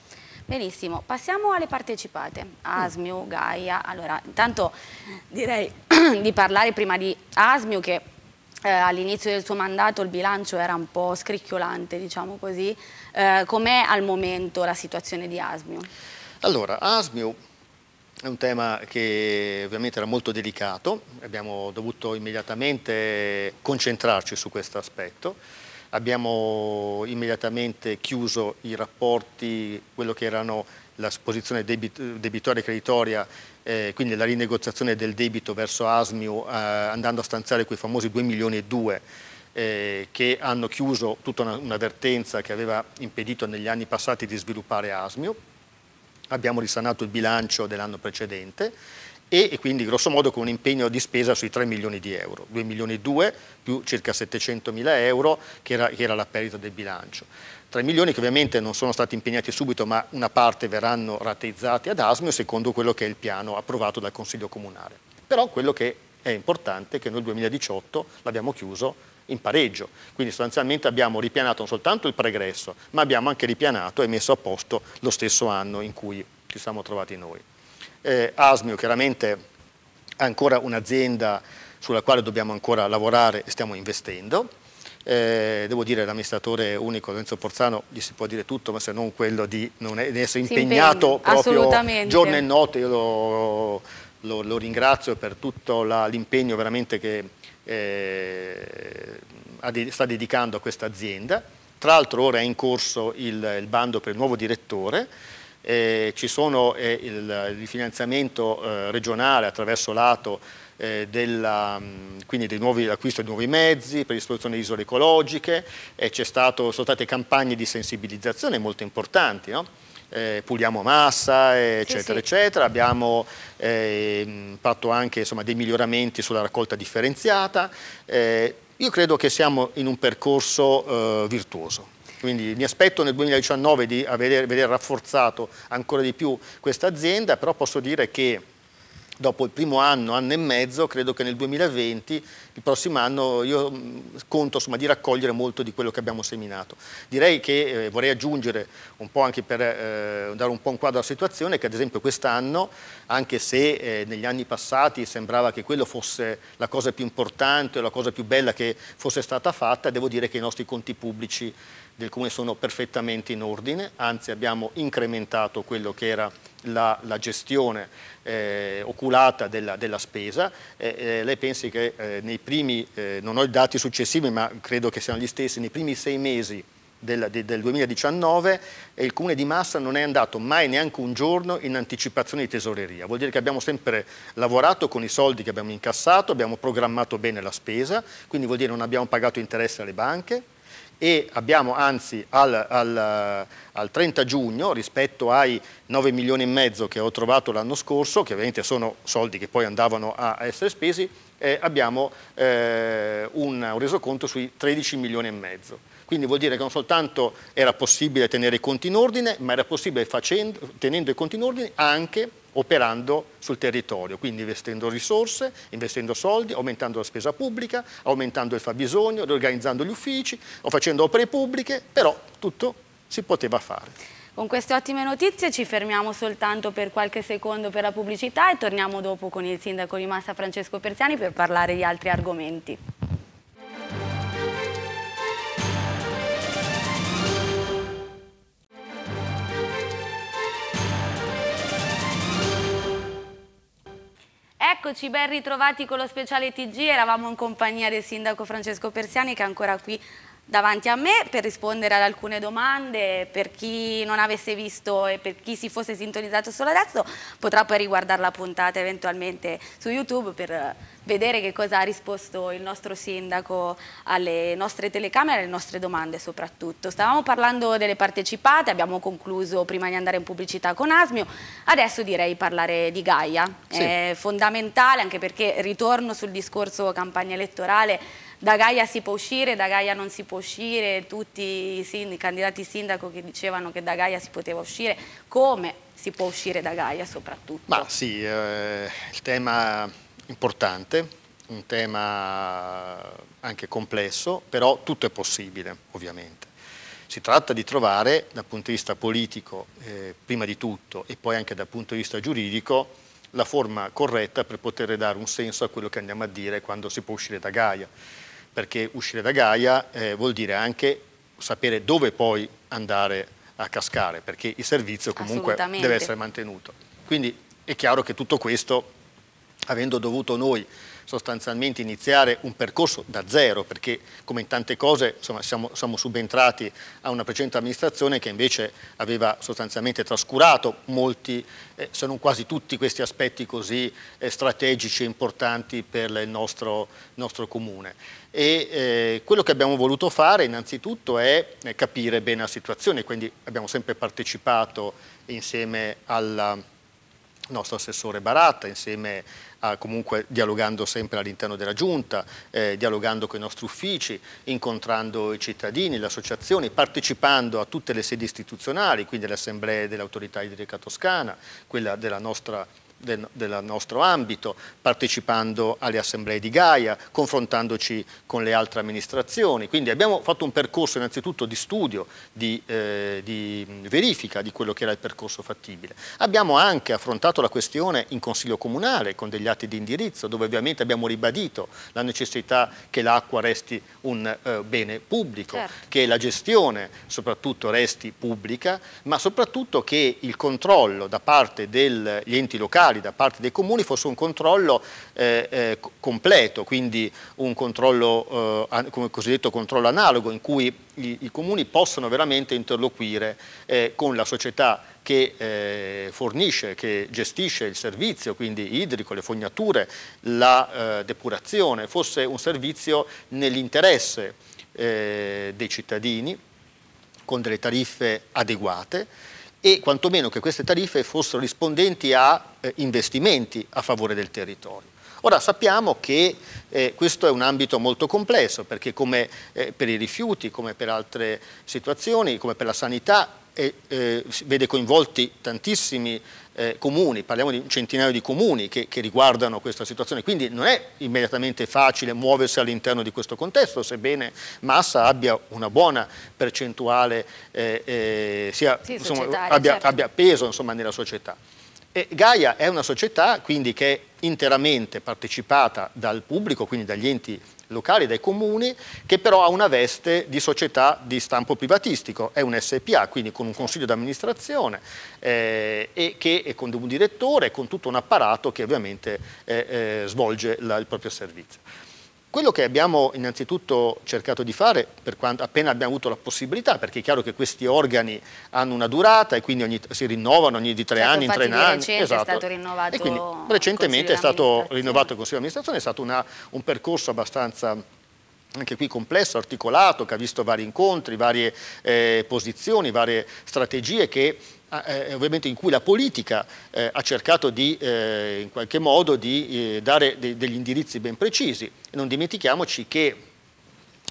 Benissimo, passiamo alle partecipate, mm. Asmiu, Gaia, allora intanto direi di parlare prima di Asmiu che eh, all'inizio del suo mandato il bilancio era un po' scricchiolante, diciamo così, eh, com'è al momento la situazione di Asmiu? Allora, Asmiu è un tema che ovviamente era molto delicato, abbiamo dovuto immediatamente concentrarci su questo aspetto. Abbiamo immediatamente chiuso i rapporti, quello che erano la posizione debit debitoria e creditoria, eh, quindi la rinegoziazione del debito verso Asmiu, eh, andando a stanziare quei famosi 2 milioni e 2 eh, che hanno chiuso tutta una, una vertenza che aveva impedito negli anni passati di sviluppare Asmiu abbiamo risanato il bilancio dell'anno precedente e, quindi grosso modo con un impegno di spesa sui 3 milioni di euro, 2 milioni e 2 più circa 700 mila euro che era, che era la perdita del bilancio. 3 milioni che ovviamente non sono stati impegnati subito ma una parte verranno rateizzati ad Asmio secondo quello che è il piano approvato dal Consiglio Comunale. Però quello che è importante è che noi il 2018 l'abbiamo chiuso in pareggio. Quindi sostanzialmente abbiamo ripianato non soltanto il pregresso, ma abbiamo anche ripianato e messo a posto lo stesso anno in cui ci siamo trovati noi. Eh, Asmio chiaramente è ancora un'azienda sulla quale dobbiamo ancora lavorare e stiamo investendo. Eh, devo dire l'amministratore unico Lorenzo Porzano gli si può dire tutto ma se non quello di non essere impegnato proprio giorno e notte io lo, lo, lo ringrazio per tutto l'impegno veramente che eh, sta dedicando a questa azienda. Tra l'altro ora è in corso il, il, bando per il nuovo direttore, eh, ci sono eh, il, il, finanziamento eh, regionale attraverso l'ATO eh, della, quindi dell'acquisto di nuovi mezzi, per l'istruzione di isole ecologiche, stato, sono state campagne di sensibilizzazione molto importanti. No? eh, Puliamo Massa, eccetera, sì, sì. eccetera. Abbiamo eh, fatto anche insomma, dei miglioramenti sulla raccolta differenziata. Eh, io credo che siamo in un percorso eh, virtuoso. Quindi mi aspetto nel 2019 di vedere rafforzato ancora di più questa azienda, però posso dire che dopo il primo anno, anno e mezzo, credo che nel 2020, il prossimo anno, io mm, conto insomma, di raccogliere molto di quello che abbiamo seminato. Direi che eh, vorrei aggiungere un po' anche per eh, dare un po' un quadro alla situazione, che ad esempio quest'anno, anche se eh, negli anni passati sembrava che quello fosse la cosa più importante, la cosa più bella che fosse stata fatta, devo dire che i nostri conti pubblici del Comune sono perfettamente in ordine, anzi abbiamo incrementato quello che era la, la gestione eh, oculata della, della spesa. Eh, lei pensi che eh, nei primi, eh, non ho i dati successivi ma credo che siano gli stessi, nei primi sei mesi del, del 2019 il comune di Massa non è andato mai neanche un giorno in anticipazione di tesoreria. Vuol dire che abbiamo sempre lavorato con i soldi che abbiamo incassato, abbiamo programmato bene la spesa, quindi vuol dire che non abbiamo pagato interesse alle banche, e abbiamo anzi al, al, al 30 giugno rispetto ai 9 milioni e mezzo che ho trovato l'anno scorso, che ovviamente sono soldi che poi andavano a essere spesi, eh, abbiamo eh, un, un resoconto sui 13 milioni e mezzo. Quindi vuol dire che non soltanto era possibile tenere i conti in ordine, ma era possibile facendo, tenendo i conti in ordine anche operando sul territorio, quindi investendo risorse, investendo soldi, aumentando la spesa pubblica, aumentando il fabbisogno, riorganizzando gli uffici o facendo opere pubbliche, però tutto si poteva fare. Con queste ottime notizie ci fermiamo soltanto per qualche secondo per la pubblicità e torniamo dopo con il sindaco di Massa Francesco Persiani per parlare di altri argomenti. Eccoci, ben ritrovati con lo speciale TG, eravamo in compagnia del sindaco Francesco Persiani che è ancora qui davanti a me per rispondere ad alcune domande per chi non avesse visto e per chi si fosse sintonizzato solo adesso potrà poi riguardare la puntata eventualmente su YouTube per vedere che cosa ha risposto il nostro sindaco alle nostre telecamere, alle nostre domande soprattutto. Stavamo parlando delle partecipate, abbiamo concluso prima di andare in pubblicità con Asmio, adesso direi parlare di Gaia, sì. è fondamentale anche perché ritorno sul discorso campagna elettorale, da Gaia si può uscire, da Gaia non si può uscire, tutti i, sind i candidati sindaco che dicevano che da Gaia si poteva uscire, come si può uscire da Gaia soprattutto? Ma sì, eh, il tema importante, un tema anche complesso, però tutto è possibile ovviamente. Si tratta di trovare dal punto di vista politico, eh, prima di tutto, e poi anche dal punto di vista giuridico, la forma corretta per poter dare un senso a quello che andiamo a dire quando si può uscire da Gaia. Perché uscire da Gaia eh, vuol dire anche sapere dove poi andare a cascare, perché il servizio comunque deve essere mantenuto. Quindi è chiaro che tutto questo avendo dovuto noi sostanzialmente iniziare un percorso da zero, perché come in tante cose insomma, siamo, siamo, subentrati a una precedente amministrazione che invece aveva sostanzialmente trascurato molti, eh, se non quasi tutti questi aspetti così eh, strategici e importanti per il nostro, nostro comune. E eh, quello che abbiamo voluto fare innanzitutto è eh, capire bene la situazione, quindi abbiamo sempre partecipato insieme alla nostro assessore Baratta, insieme a, comunque dialogando sempre all'interno della Giunta, eh, dialogando con i nostri uffici, incontrando i cittadini, le associazioni, partecipando a tutte le sedi istituzionali, quindi le assemblee dell'autorità idrica toscana, quella della nostra del, del, nostro ambito, partecipando alle assemblee di Gaia, confrontandoci con le altre amministrazioni. Quindi abbiamo fatto un percorso innanzitutto di studio, di, eh, di verifica di quello che era il percorso fattibile. Abbiamo anche affrontato la questione in Consiglio Comunale con degli atti di indirizzo, dove ovviamente abbiamo ribadito la necessità che l'acqua resti un eh, bene pubblico, certo. che la gestione soprattutto resti pubblica, ma soprattutto che il controllo da parte degli enti locali ambientali da parte dei comuni fosse un controllo eh, eh, completo, quindi un controllo, eh, come cosiddetto controllo analogo, in cui i, i comuni possono veramente interloquire eh, con la società che eh, fornisce, che gestisce il servizio, quindi idrico, le fognature, la eh, depurazione, fosse un servizio nell'interesse dei cittadini con delle tariffe adeguate e quantomeno che queste tariffe fossero rispondenti a eh, investimenti a favore del territorio. Ora sappiamo che eh, questo è un ambito molto complesso perché come eh, per i rifiuti, come per altre situazioni, come per la sanità, eh, vede coinvolti tantissimi eh, comuni, parliamo di un centinaio di comuni che, che, riguardano questa situazione, quindi non è immediatamente facile muoversi all'interno di questo contesto, sebbene Massa abbia una buona percentuale, eh, eh, sia, sì, insomma, abbia, certo. abbia, peso insomma, nella società. E Gaia è una società quindi che è interamente partecipata dal pubblico, quindi dagli enti locali, dai comuni, che però ha una veste di società di stampo privatistico, è un SPA, quindi con un consiglio di amministrazione eh, e che è con un direttore con tutto un apparato che ovviamente eh, eh, svolge la, il proprio servizio. Quello che abbiamo innanzitutto cercato di fare, quando, appena abbiamo avuto la possibilità, perché è chiaro che questi organi hanno una durata e quindi ogni, si rinnovano ogni di tre certo, anni, in tre anni. Esatto. È stato rinnovato e quindi recentemente è stato rinnovato il Consiglio di amministrazione, è stato una, un percorso abbastanza anche qui complesso, articolato, che ha visto vari incontri, varie eh, posizioni, varie strategie che Ah, eh, eh, ovviamente in cui la politica eh, ha cercato di, eh, in qualche modo di eh, dare de degli indirizzi ben precisi. non dimentichiamoci che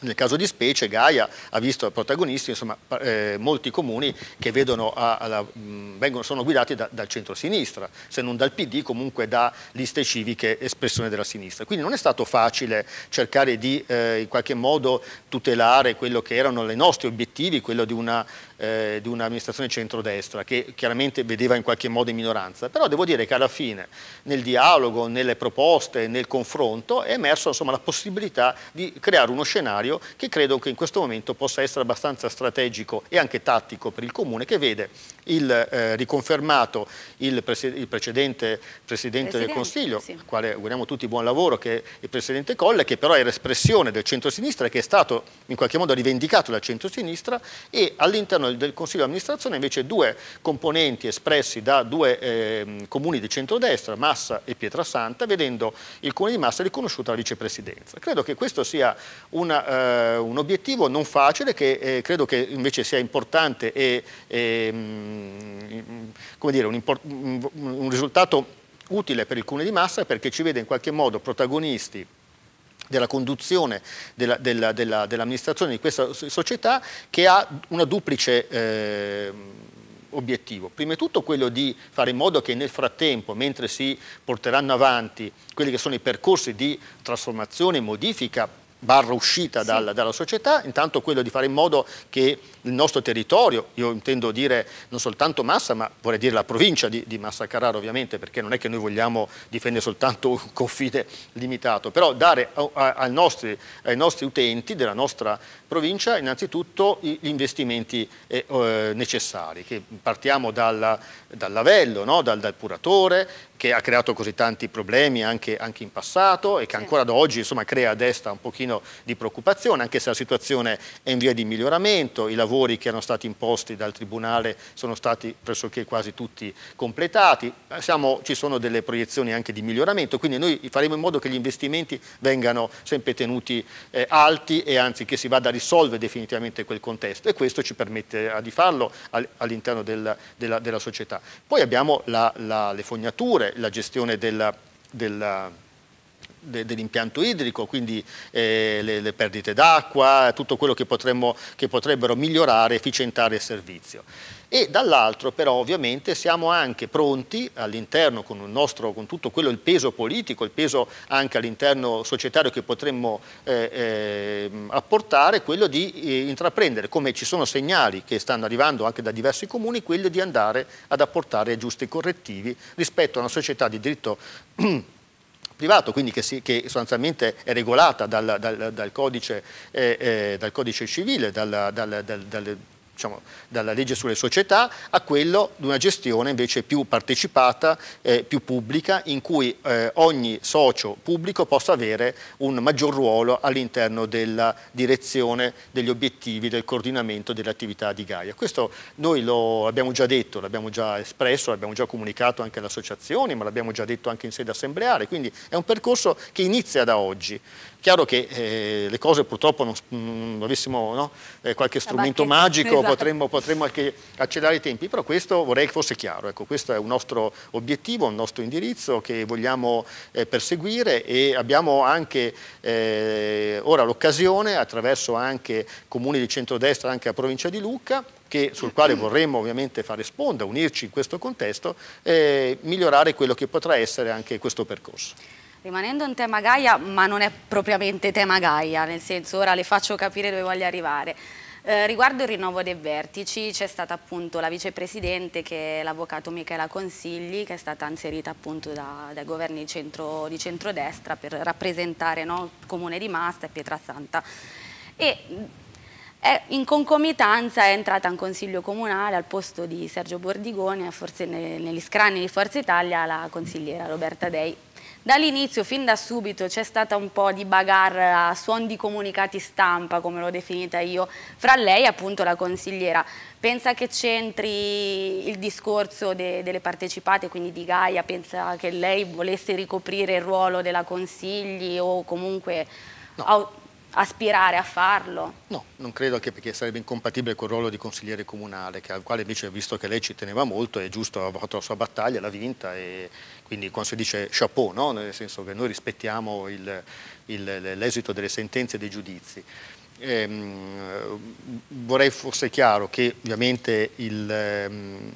nel caso di specie Gaia ha visto protagonisti insomma, eh, molti comuni che a, alla, mh, vengono, sono guidati da, dal centro-sinistra, se non dal PD comunque da liste civiche espressione della sinistra. Quindi non è stato facile cercare di in qualche modo tutelare quello che erano i nostri obiettivi, quello di una eh, di un'amministrazione centrodestra che chiaramente vedeva in qualche modo in minoranza, però devo dire che alla fine nel dialogo, nelle proposte, nel confronto è emersa insomma, la possibilità di creare uno scenario che credo che in questo momento possa essere abbastanza strategico e anche tattico per il Comune che vede il, eh, riconfermato il, prese, il precedente Presidente, Presidente del Consiglio, al sì. quale auguriamo tutti buon lavoro, che il Presidente Colle, che però era espressione del centro-sinistra e che è stato in qualche modo rivendicato dal centro-sinistra e all'interno del Consiglio di amministrazione invece due componenti espressi da due eh, comuni di centrodestra, Massa e Pietrasanta, vedendo il comune di Massa riconosciuto la vicepresidenza. Credo che questo sia una, eh, un obiettivo non facile, che eh, credo che invece sia importante e... e ehm, un, mm, mm, dire, un, un risultato utile per il comune di Massa perché ci vede in qualche modo protagonisti della conduzione dell'amministrazione della, della, dell di questa società che ha una duplice eh, obiettivo. Prima di tutto quello di fare in modo che nel frattempo, mentre si porteranno avanti quelli che sono i percorsi di trasformazione e modifica barra uscita sì. dal, dalla società, intanto quello di fare in modo che il nostro territorio, io intendo dire non soltanto Massa, ma vorrei dire la provincia di, di Massa Carrara ovviamente, perché non è che noi vogliamo difendere soltanto un confine limitato, però dare a, a, ai, nostri, ai, nostri, utenti della nostra provincia innanzitutto gli investimenti eh, eh, necessari, che partiamo dalla, dal lavello, no? dal, dal, che ha creato così tanti problemi anche, anche in passato e che ancora da oggi insomma, crea a destra un pochino di preoccupazione, anche se la situazione è in via di miglioramento, i lavori che erano stati imposti dal Tribunale sono stati pressoché quasi tutti completati, Siamo, ci sono delle proiezioni anche di miglioramento, quindi noi faremo in modo che gli investimenti vengano sempre tenuti eh, alti e anzi che si vada a risolvere definitivamente quel contesto e questo ci permette eh, di farlo all'interno della, della, della, società. Poi abbiamo la, la, le fognature, la gestione dell'impianto de, dell idrico, quindi eh, le, le, perdite d'acqua, tutto quello che, potremmo, che potrebbero migliorare, efficientare il servizio e dall'altro però ovviamente siamo anche pronti all'interno con, con, tutto quello il peso politico, il peso anche all'interno societario che potremmo eh, eh, apportare, quello di eh, intraprendere, come ci sono segnali che stanno arrivando anche da diversi comuni, quello di andare ad apportare giusti correttivi rispetto a una società di diritto privato, quindi che, si, che, sostanzialmente è regolata dal, dal, dal, codice, eh, eh, dal codice, civile, dal, diciamo, dalla legge sulle società a quello di una gestione invece più partecipata, eh, più pubblica, in cui eh, ogni socio pubblico possa avere un maggior ruolo all'interno della direzione, degli obiettivi, del coordinamento delle attività di Gaia. Questo noi lo abbiamo già detto, l'abbiamo già espresso, l'abbiamo già comunicato anche alle associazioni, ma l'abbiamo già detto anche in sede assembleare, quindi è un percorso che inizia da oggi. Chiaro che eh, le cose purtroppo non, non avessimo no? eh, qualche strumento magico esatto. potremmo, potremmo, anche accelerare i tempi, però questo vorrei che fosse chiaro, ecco, questo è un nostro obiettivo, un nostro indirizzo che vogliamo eh, perseguire e abbiamo anche eh, ora l'occasione attraverso anche comuni di centrodestra, anche la provincia di Lucca, che, sul quale vorremmo ovviamente fare sponda, unirci in questo contesto e eh, migliorare quello che potrà essere anche questo percorso. Rimanendo in tema Gaia, ma non è propriamente tema Gaia, nel senso ora le faccio capire dove voglio arrivare. Eh, riguardo il rinnovo dei vertici c'è stata appunto la vicepresidente che è l'avvocato Michela Consigli che è stata inserita appunto da, dai governi centro, di centrodestra per rappresentare no, il comune di Masta e Pietrasanta e è, in concomitanza è entrata in consiglio comunale al posto di Sergio Bordigoni e forse ne, negli scranni di Forza Italia la consigliera Roberta Dei Dall'inizio, fin da subito, c'è stata un po' di bagarre a suon di comunicati stampa, come l'ho definita io, fra lei e appunto la consigliera. Pensa che c'entri il discorso de delle partecipate, quindi di Gaia, pensa che lei volesse ricoprire il ruolo della consigli o comunque... No aspirare a farlo? No, non credo anche perché sarebbe incompatibile col ruolo di consigliere comunale, che, al quale invece, visto che lei ci teneva molto, è giusto, ha fatto la sua battaglia, l'ha vinta e quindi quando si dice chapeau, no? nel senso che noi rispettiamo l'esito delle sentenze e dei giudizi. Ehm, vorrei fosse chiaro che ovviamente il, ehm,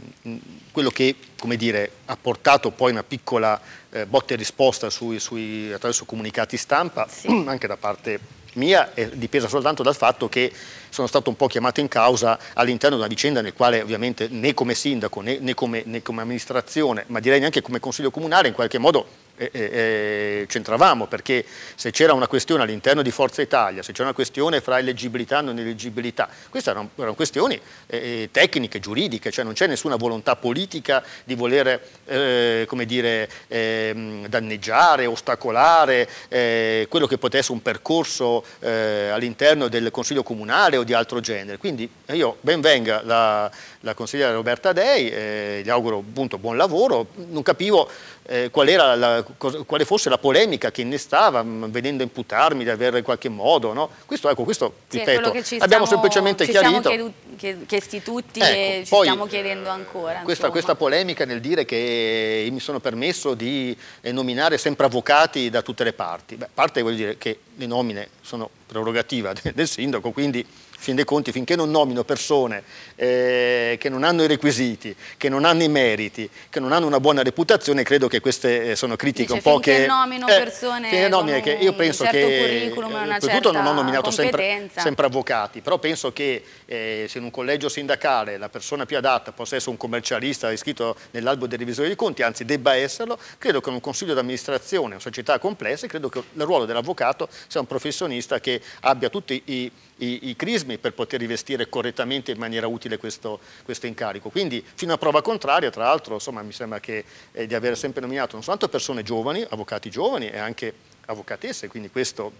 quello che dire, ha portato poi una piccola eh, botta e risposta sui, sui, attraverso comunicati stampa, sì. anche da parte mia è dipesa soltanto dal fatto che sono stato un po' chiamato in causa all'interno di una vicenda nel quale ovviamente né come sindaco né, né, come, né come amministrazione, ma direi neanche come consiglio comunale in qualche modo e, e, c'entravamo perché se c'era una questione all'interno di Forza Italia, se c'era una questione fra eleggibilità e non eleggibilità, queste erano, erano questioni eh, eh tecniche, giuridiche, cioè non c'è nessuna volontà politica di voler eh, dire, eh, danneggiare, ostacolare eh, quello che potesse un percorso eh, all'interno del Consiglio Comunale o di altro genere. Quindi io ben venga la, la consigliera Roberta Dei, eh, gli auguro appunto buon lavoro, non capivo eh, qual era la, quale fosse la polemica che innestava mm, vedendo imputarmi di avere in qualche modo, no? questo, ecco, questo sì, ripeto, abbiamo siamo, semplicemente ci chiarito. Ci siamo chiesti tutti ecco, e ci poi, stiamo chiedendo ancora. Questa, questa, polemica nel dire che eh, mi sono permesso di eh, nominare sempre avvocati da tutte le parti, a parte voglio dire che le nomine sono prerogativa del sindaco, quindi fin dei conti, finché non nomino persone eh, che non hanno i requisiti, che non hanno i meriti, che non hanno una buona reputazione, credo che queste eh, sono critiche Dice, un po' che... Eh, finché nomino persone che nomine, che io penso certo che... Oltretutto eh, non ho nominato sempre, sempre, avvocati, però penso che eh, se in un collegio sindacale la persona più adatta possa essere un commercialista iscritto nell'albo dei revisori dei conti, anzi debba esserlo, credo che in un consiglio d'amministrazione, una società complessa, credo che il ruolo dell'avvocato sia un professionista che abbia tutti i i, i crismi per poter rivestire correttamente in maniera utile questo, questo, incarico. Quindi fino a prova contraria, tra l'altro, mi sembra che, eh, di aver sempre nominato non soltanto persone giovani, avvocati giovani e anche avvocatesse, quindi questo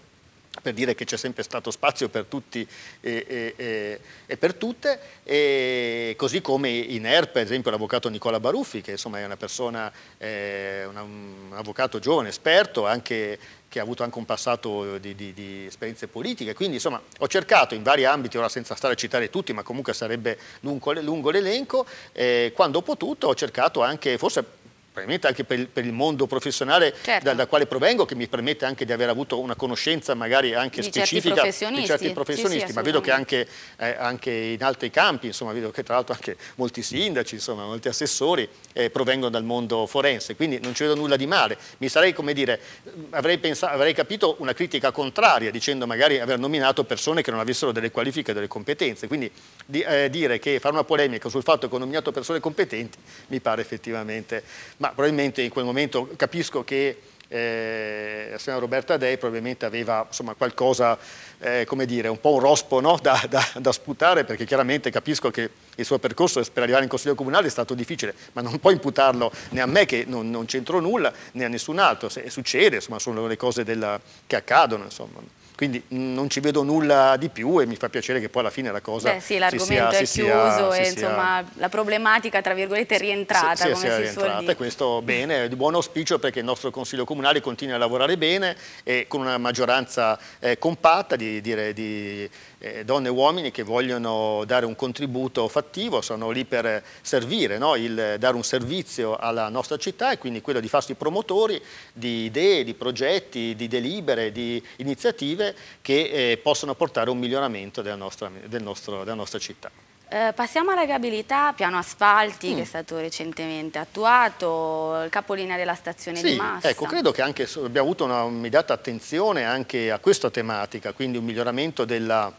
per dire che c'è sempre stato spazio per tutti e, e, e per tutte, e così come in ERP, per esempio l'avvocato Nicola Baruffi, che insomma è una persona, eh, una, un avvocato giovane, esperto, anche, che ha avuto anche un passato di, di, di, esperienze politiche, quindi insomma ho cercato in vari ambiti, ora senza stare a citare tutti, ma comunque sarebbe lungo, lungo l'elenco, eh, quando ho potuto ho cercato anche, forse probabilmente anche per il, per il mondo professionale certo. da, da, quale provengo, che mi permette anche di aver avuto una conoscenza magari anche di specifica certi di certi professionisti, sì, sì, ma vedo che anche, eh, anche, in altri campi, insomma, vedo che tra l'altro anche molti sindaci, insomma, molti assessori eh, provengono dal mondo forense, quindi non ci vedo nulla di male. Mi sarei, come dire, avrei, pensato, avrei capito una critica contraria, dicendo magari aver nominato persone che non avessero delle qualifiche delle competenze, quindi di, eh, dire che fare una polemica sul fatto che ho nominato persone competenti mi pare effettivamente... Ma ma probabilmente in quel momento capisco che eh, la signora Roberta Dei probabilmente aveva insomma, qualcosa, eh, come dire, un po' un rospo no? da, da, da, sputare, perché chiaramente capisco che il suo percorso per arrivare in Consiglio Comunale è stato difficile, ma non può imputarlo né a me che non, non c'entro nulla, né a nessun altro, Se, succede, insomma, sono le cose della, che accadono. Insomma. Quindi non ci vedo nulla di più e mi fa piacere che poi alla fine la cosa Beh, sì, l'argomento è si chiuso sia, e insomma sia... la problematica tra virgolette è rientrata si, come si rientrata, e questo bene, è di buon auspicio perché il nostro Consiglio Comunale continua a lavorare bene e con una maggioranza eh, compatta di, dire, di eh, donne e uomini che vogliono dare un contributo fattivo, sono lì per servire, no? Il, dare un servizio alla nostra città e quindi quello di farsi promotori di idee, di progetti, di delibere, di iniziative che eh, possono portare a un miglioramento della nostra, del nostro, della nostra città. Eh, passiamo alla viabilità, piano asfalti mm. che è mm. stato recentemente attuato, il capolinea della stazione sì, di Massa. Ecco, credo che anche, abbiamo avuto un'immediata attenzione anche a questa tematica, quindi un miglioramento della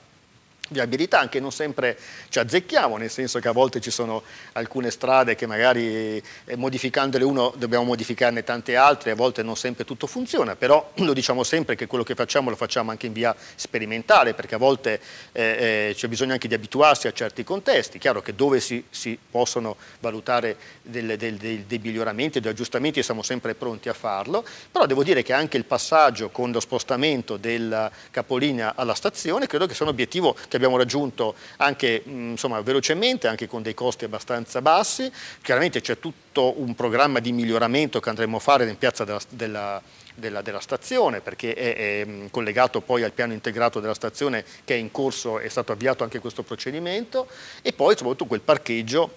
viabilità anche non sempre ci azzecchiamo, nel senso che a volte ci sono alcune strade che magari eh, modificandole uno dobbiamo modificarne tante altre, a volte non sempre tutto funziona, però lo diciamo sempre che quello che facciamo lo facciamo anche in via sperimentale, perché a volte eh, eh, c'è bisogno anche di abituarsi a certi contesti, chiaro che dove si, si possono valutare del, del, del, dei miglioramenti, degli aggiustamenti siamo sempre pronti a farlo, però devo dire che anche il passaggio con lo spostamento della capolinea alla stazione credo che sia un obiettivo che che abbiamo raggiunto anche insomma, velocemente, anche con dei costi abbastanza bassi. Chiaramente c'è tutto un programma di miglioramento che andremo a fare in piazza della, della della, della, stazione perché è, è, collegato poi al piano integrato della stazione che è in corso, è stato avviato anche questo procedimento e poi soprattutto quel parcheggio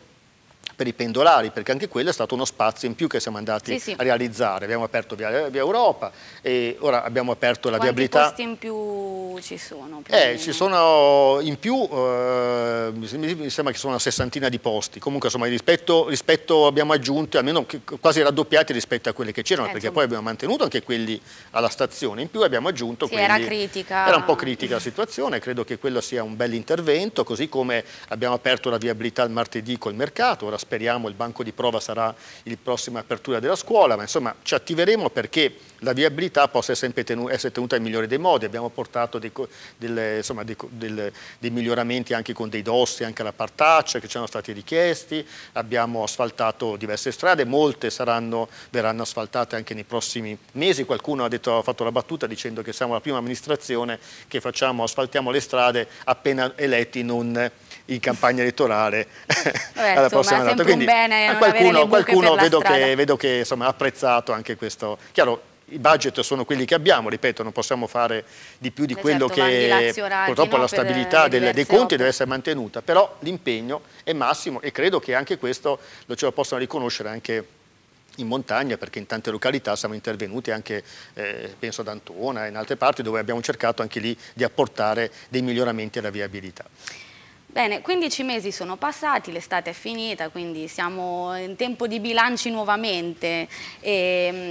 per i pendolari, perché anche quello è stato uno spazio in più che siamo andati sì, sì. a realizzare. Abbiamo aperto via, via, Europa e ora abbiamo aperto la Quanti viabilità. Quanti posti in più ci sono? Più eh, ci sono in più, eh, mi sembra che sono una sessantina di posti. Comunque insomma rispetto, rispetto abbiamo aggiunto, almeno quasi raddoppiati rispetto a quelli che c'erano, eh, perché insomma. poi abbiamo mantenuto anche quelli alla stazione. In più abbiamo aggiunto sì, quelli... Era critica. Era un po' critica la situazione, credo che quello sia un bel intervento, così come abbiamo aperto la viabilità il martedì col mercato, ora speriamo il banco di prova sarà il prossimo apertura della scuola, ma insomma ci attiveremo perché la viabilità possa sempre tenu essere tenuta nel migliore dei modi, abbiamo portato dei, delle, insomma, dei, delle, dei, miglioramenti anche con dei dossi, anche alla partaccia che ci hanno stati richiesti, abbiamo asfaltato diverse strade, molte saranno, verranno asfaltate anche nei prossimi mesi, qualcuno ha, detto, ha fatto la battuta dicendo che siamo la prima amministrazione che facciamo, asfaltiamo le strade appena eletti non in campagna elettorale Vabbè, alla prossima data. Quindi qualcuno, qualcuno vedo, che, vedo, che, insomma, ha apprezzato anche questo. Chiaro, i budget sono quelli che abbiamo, ripeto, non possiamo fare di più di Beh, quello certo, che purtroppo no, la eh, stabilità del, dei conti deve essere mantenuta, però l'impegno è massimo e credo che anche questo lo ce lo possano riconoscere anche in montagna perché in tante località siamo intervenuti anche eh, penso ad Antona e in altre parti dove abbiamo cercato anche lì di apportare dei miglioramenti alla viabilità. Bene, 15 mesi sono passati, l'estate è finita, quindi siamo in tempo di bilanci nuovamente. E,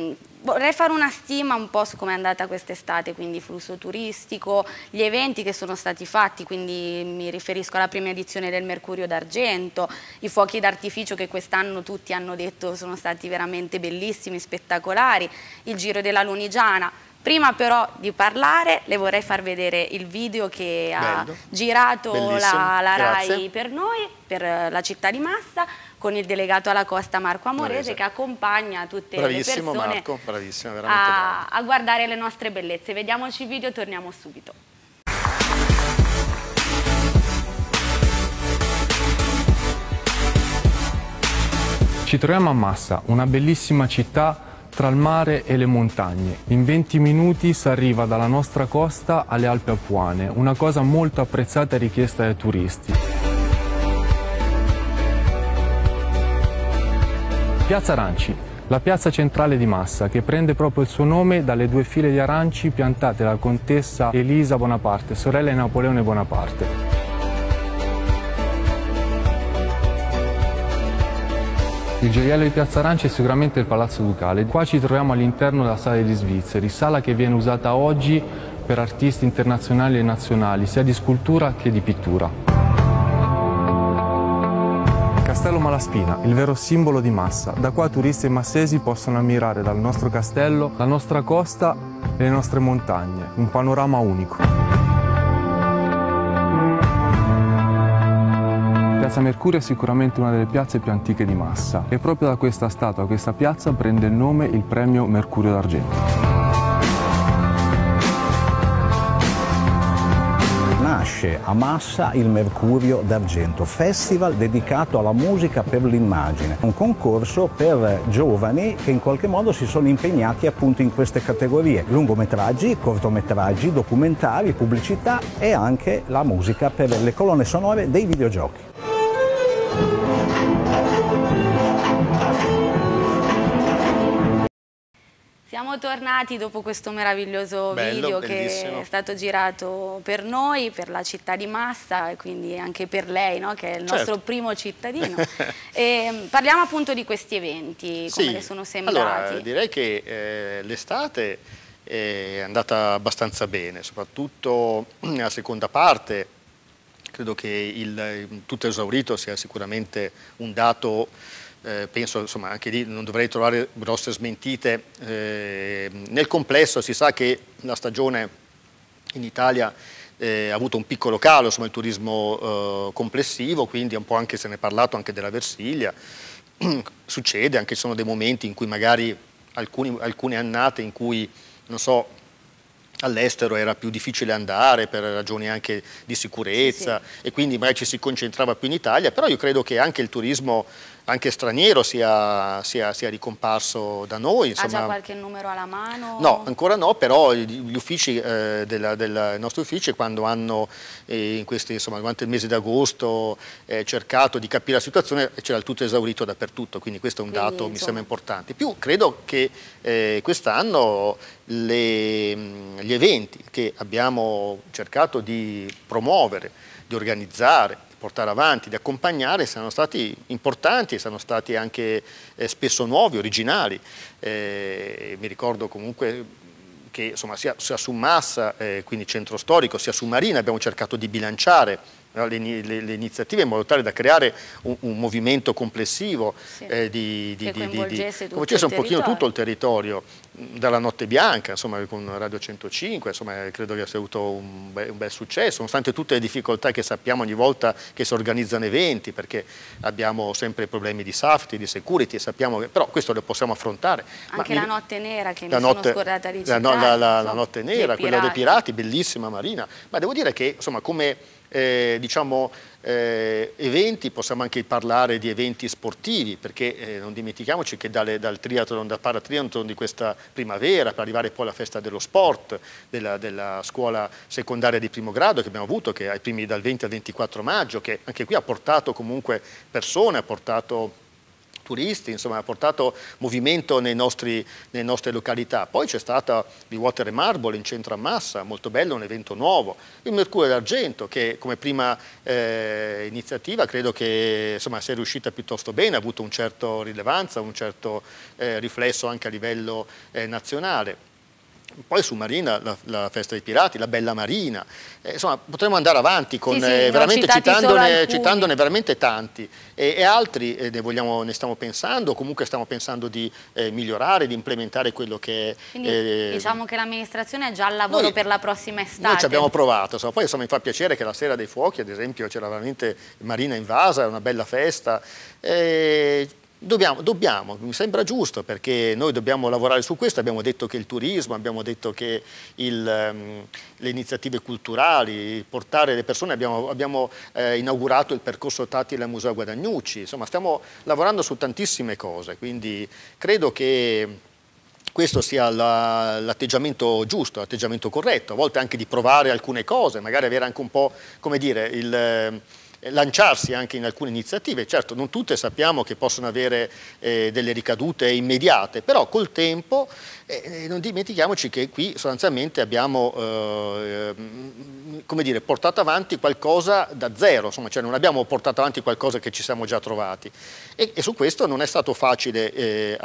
ehm, vorrei fare una stima un po' su come è andata quest'estate, quindi flusso turistico, gli eventi che sono stati fatti, quindi mi riferisco alla prima edizione del Mercurio d'Argento, i fuochi d'artificio che quest'anno tutti hanno detto sono stati veramente bellissimi, spettacolari, il Giro della Lunigiana Prima però di parlare le vorrei far vedere il video che ha girato la, la RAI per noi, per eh, la città di Massa, con il delegato alla costa Marco Amorese Bravissimo. che accompagna tutte bravissimo le persone Marco, bravissimo, veramente a, a guardare le nostre bellezze. Vediamoci il video e torniamo subito. Ci troviamo a Massa, una bellissima città tra il mare e le montagne. In 20 minuti si arriva dalla nostra costa alle Alpi Apuane, una cosa molto apprezzata e richiesta dai turisti. Piazza Aranci, la piazza centrale di Massa, che prende proprio il suo nome dalle due file di aranci piantate dalla contessa Elisa Bonaparte, sorella di Napoleone Bonaparte. Il gioiello di Piazza Arancia è sicuramente il Palazzo Ducale. Qua ci troviamo all'interno della Sala degli Svizzeri, sala che viene usata oggi per artisti internazionali e nazionali, sia di scultura che di pittura. Castello Malaspina, il vero simbolo di Massa. Da qua turisti e massesi possono ammirare dal nostro castello, la nostra costa e le nostre montagne, un panorama unico. Piazza Mercurio è sicuramente una delle piazze più antiche di Massa e proprio da questa statua, questa piazza, prende il nome il premio Mercurio d'Argento. nasce a Massa il Mercurio d'Argento, festival dedicato alla musica per l'immagine, un concorso per giovani che in qualche modo si sono impegnati appunto in queste categorie, lungometraggi, cortometraggi, documentari, pubblicità e anche la musica per le colonne sonore dei videogiochi. Siamo tornati dopo questo meraviglioso Bello, video bellissimo. che è stato girato per noi, per la città di Massa e quindi anche per lei no? che è il certo. nostro primo cittadino. e, mm, parliamo appunto di questi eventi, come sì. le sono sembrati. Allora, direi che eh, l'estate è andata abbastanza bene, soprattutto nella seconda parte credo che il ehm, tutto esaurito sia sicuramente un dato eh, penso insomma anche lì non dovrei trovare grosse smentite. Eh, nel complesso si sa che la stagione in Italia eh, ha avuto un piccolo calo, insomma il turismo eh, complessivo, quindi un po' anche se ne è parlato anche della Versiglia, succede anche ci sono dei momenti in cui magari alcuni, alcune annate in cui non so, all'estero era più difficile andare per ragioni anche di sicurezza sì, sì. e quindi magari ci si concentrava più in Italia, però io credo che anche il turismo anche straniero sia, sia, sia ricomparso da noi. Insomma. Ha già qualche numero alla mano? No, ancora no, però gli uffici eh, della, il nostro ufficio quando hanno eh, questi, insomma, durante il mese d'agosto eh, cercato di capire la situazione c'era il tutto esaurito dappertutto, quindi questo è un quindi, dato insomma. mi sembra importante. Più credo che eh, quest'anno gli eventi che abbiamo cercato di promuovere, di organizzare, portare avanti, di accompagnare, sono stati importanti, sono stati anche eh, spesso nuovi, originali. Eh, mi ricordo comunque che insomma, sia, sia su Massa, eh, quindi centro storico, sia su Marina abbiamo cercato di bilanciare no, le, le, le, iniziative in modo tale da creare un, un movimento complessivo sì, eh, di, di, che di, coinvolgesse, di, coinvolgesse un pochino tutto il territorio dalla Notte Bianca, insomma, con Radio 105, insomma, credo che sia avuto un, be un, bel successo, nonostante tutte le difficoltà che sappiamo ogni volta che si organizzano eventi, perché abbiamo sempre problemi di safety, di security, sappiamo che, però questo lo possiamo affrontare. Anche la Notte Nera, che la mi notte, sono scordata di citare. La, no, la, la, la Notte Nera, dei quella dei pirati, bellissima marina, ma devo dire che, insomma, come eh, diciamo, eh, eventi, possiamo anche parlare di eventi sportivi, perché eh, non dimentichiamoci che dalle, dal triathlon, da paratriathlon di questa primavera, per arrivare poi alla festa dello sport, della, della, scuola secondaria di primo grado che abbiamo avuto, che ai primi dal 20 al 24 maggio, che anche qui ha portato comunque persone, ha portato turisti, insomma, ha portato movimento nei nostri, nelle nostre località. Poi c'è stata di Water e Marble in centro a Massa, molto bello, un evento nuovo. Il Mercurio d'Argento che come prima eh, iniziativa credo che insomma, sia riuscita piuttosto bene, ha avuto un certo rilevanza, un certo eh, riflesso anche a livello eh, nazionale poi su Marina la, la, festa dei pirati, la bella Marina, eh, insomma potremmo andare avanti con, sì, sì, eh, veramente citandone, citandone, veramente tanti e, e altri eh, ne, vogliamo, ne, stiamo pensando, comunque stiamo pensando di eh, migliorare, di implementare quello che... Quindi, eh, diciamo che l'amministrazione è già al lavoro noi, per la prossima estate. Noi ci abbiamo provato, insomma, poi insomma, mi fa piacere che la sera dei fuochi ad esempio c'era veramente Marina invasa, è una bella festa. Eh, Dobbiamo, dobbiamo, mi sembra giusto perché noi dobbiamo lavorare su questo, abbiamo detto che il turismo, abbiamo detto che il, um, le iniziative culturali, portare le persone, abbiamo, abbiamo eh, inaugurato il percorso tattile a Museo Guadagnucci, insomma stiamo lavorando su tantissime cose, quindi credo che questo sia l'atteggiamento la, giusto, l'atteggiamento corretto, a volte anche di provare alcune cose, magari avere anche un po', come dire, il lanciarsi anche in alcune iniziative, certo non tutte sappiamo che possono avere eh, delle ricadute immediate, però col tempo e non dimentichiamoci che qui sostanzialmente abbiamo eh, mm, dire, portato avanti qualcosa da zero, insomma, cioè non abbiamo portato avanti qualcosa che ci siamo già trovati. E, e su questo non è stato facile, eh,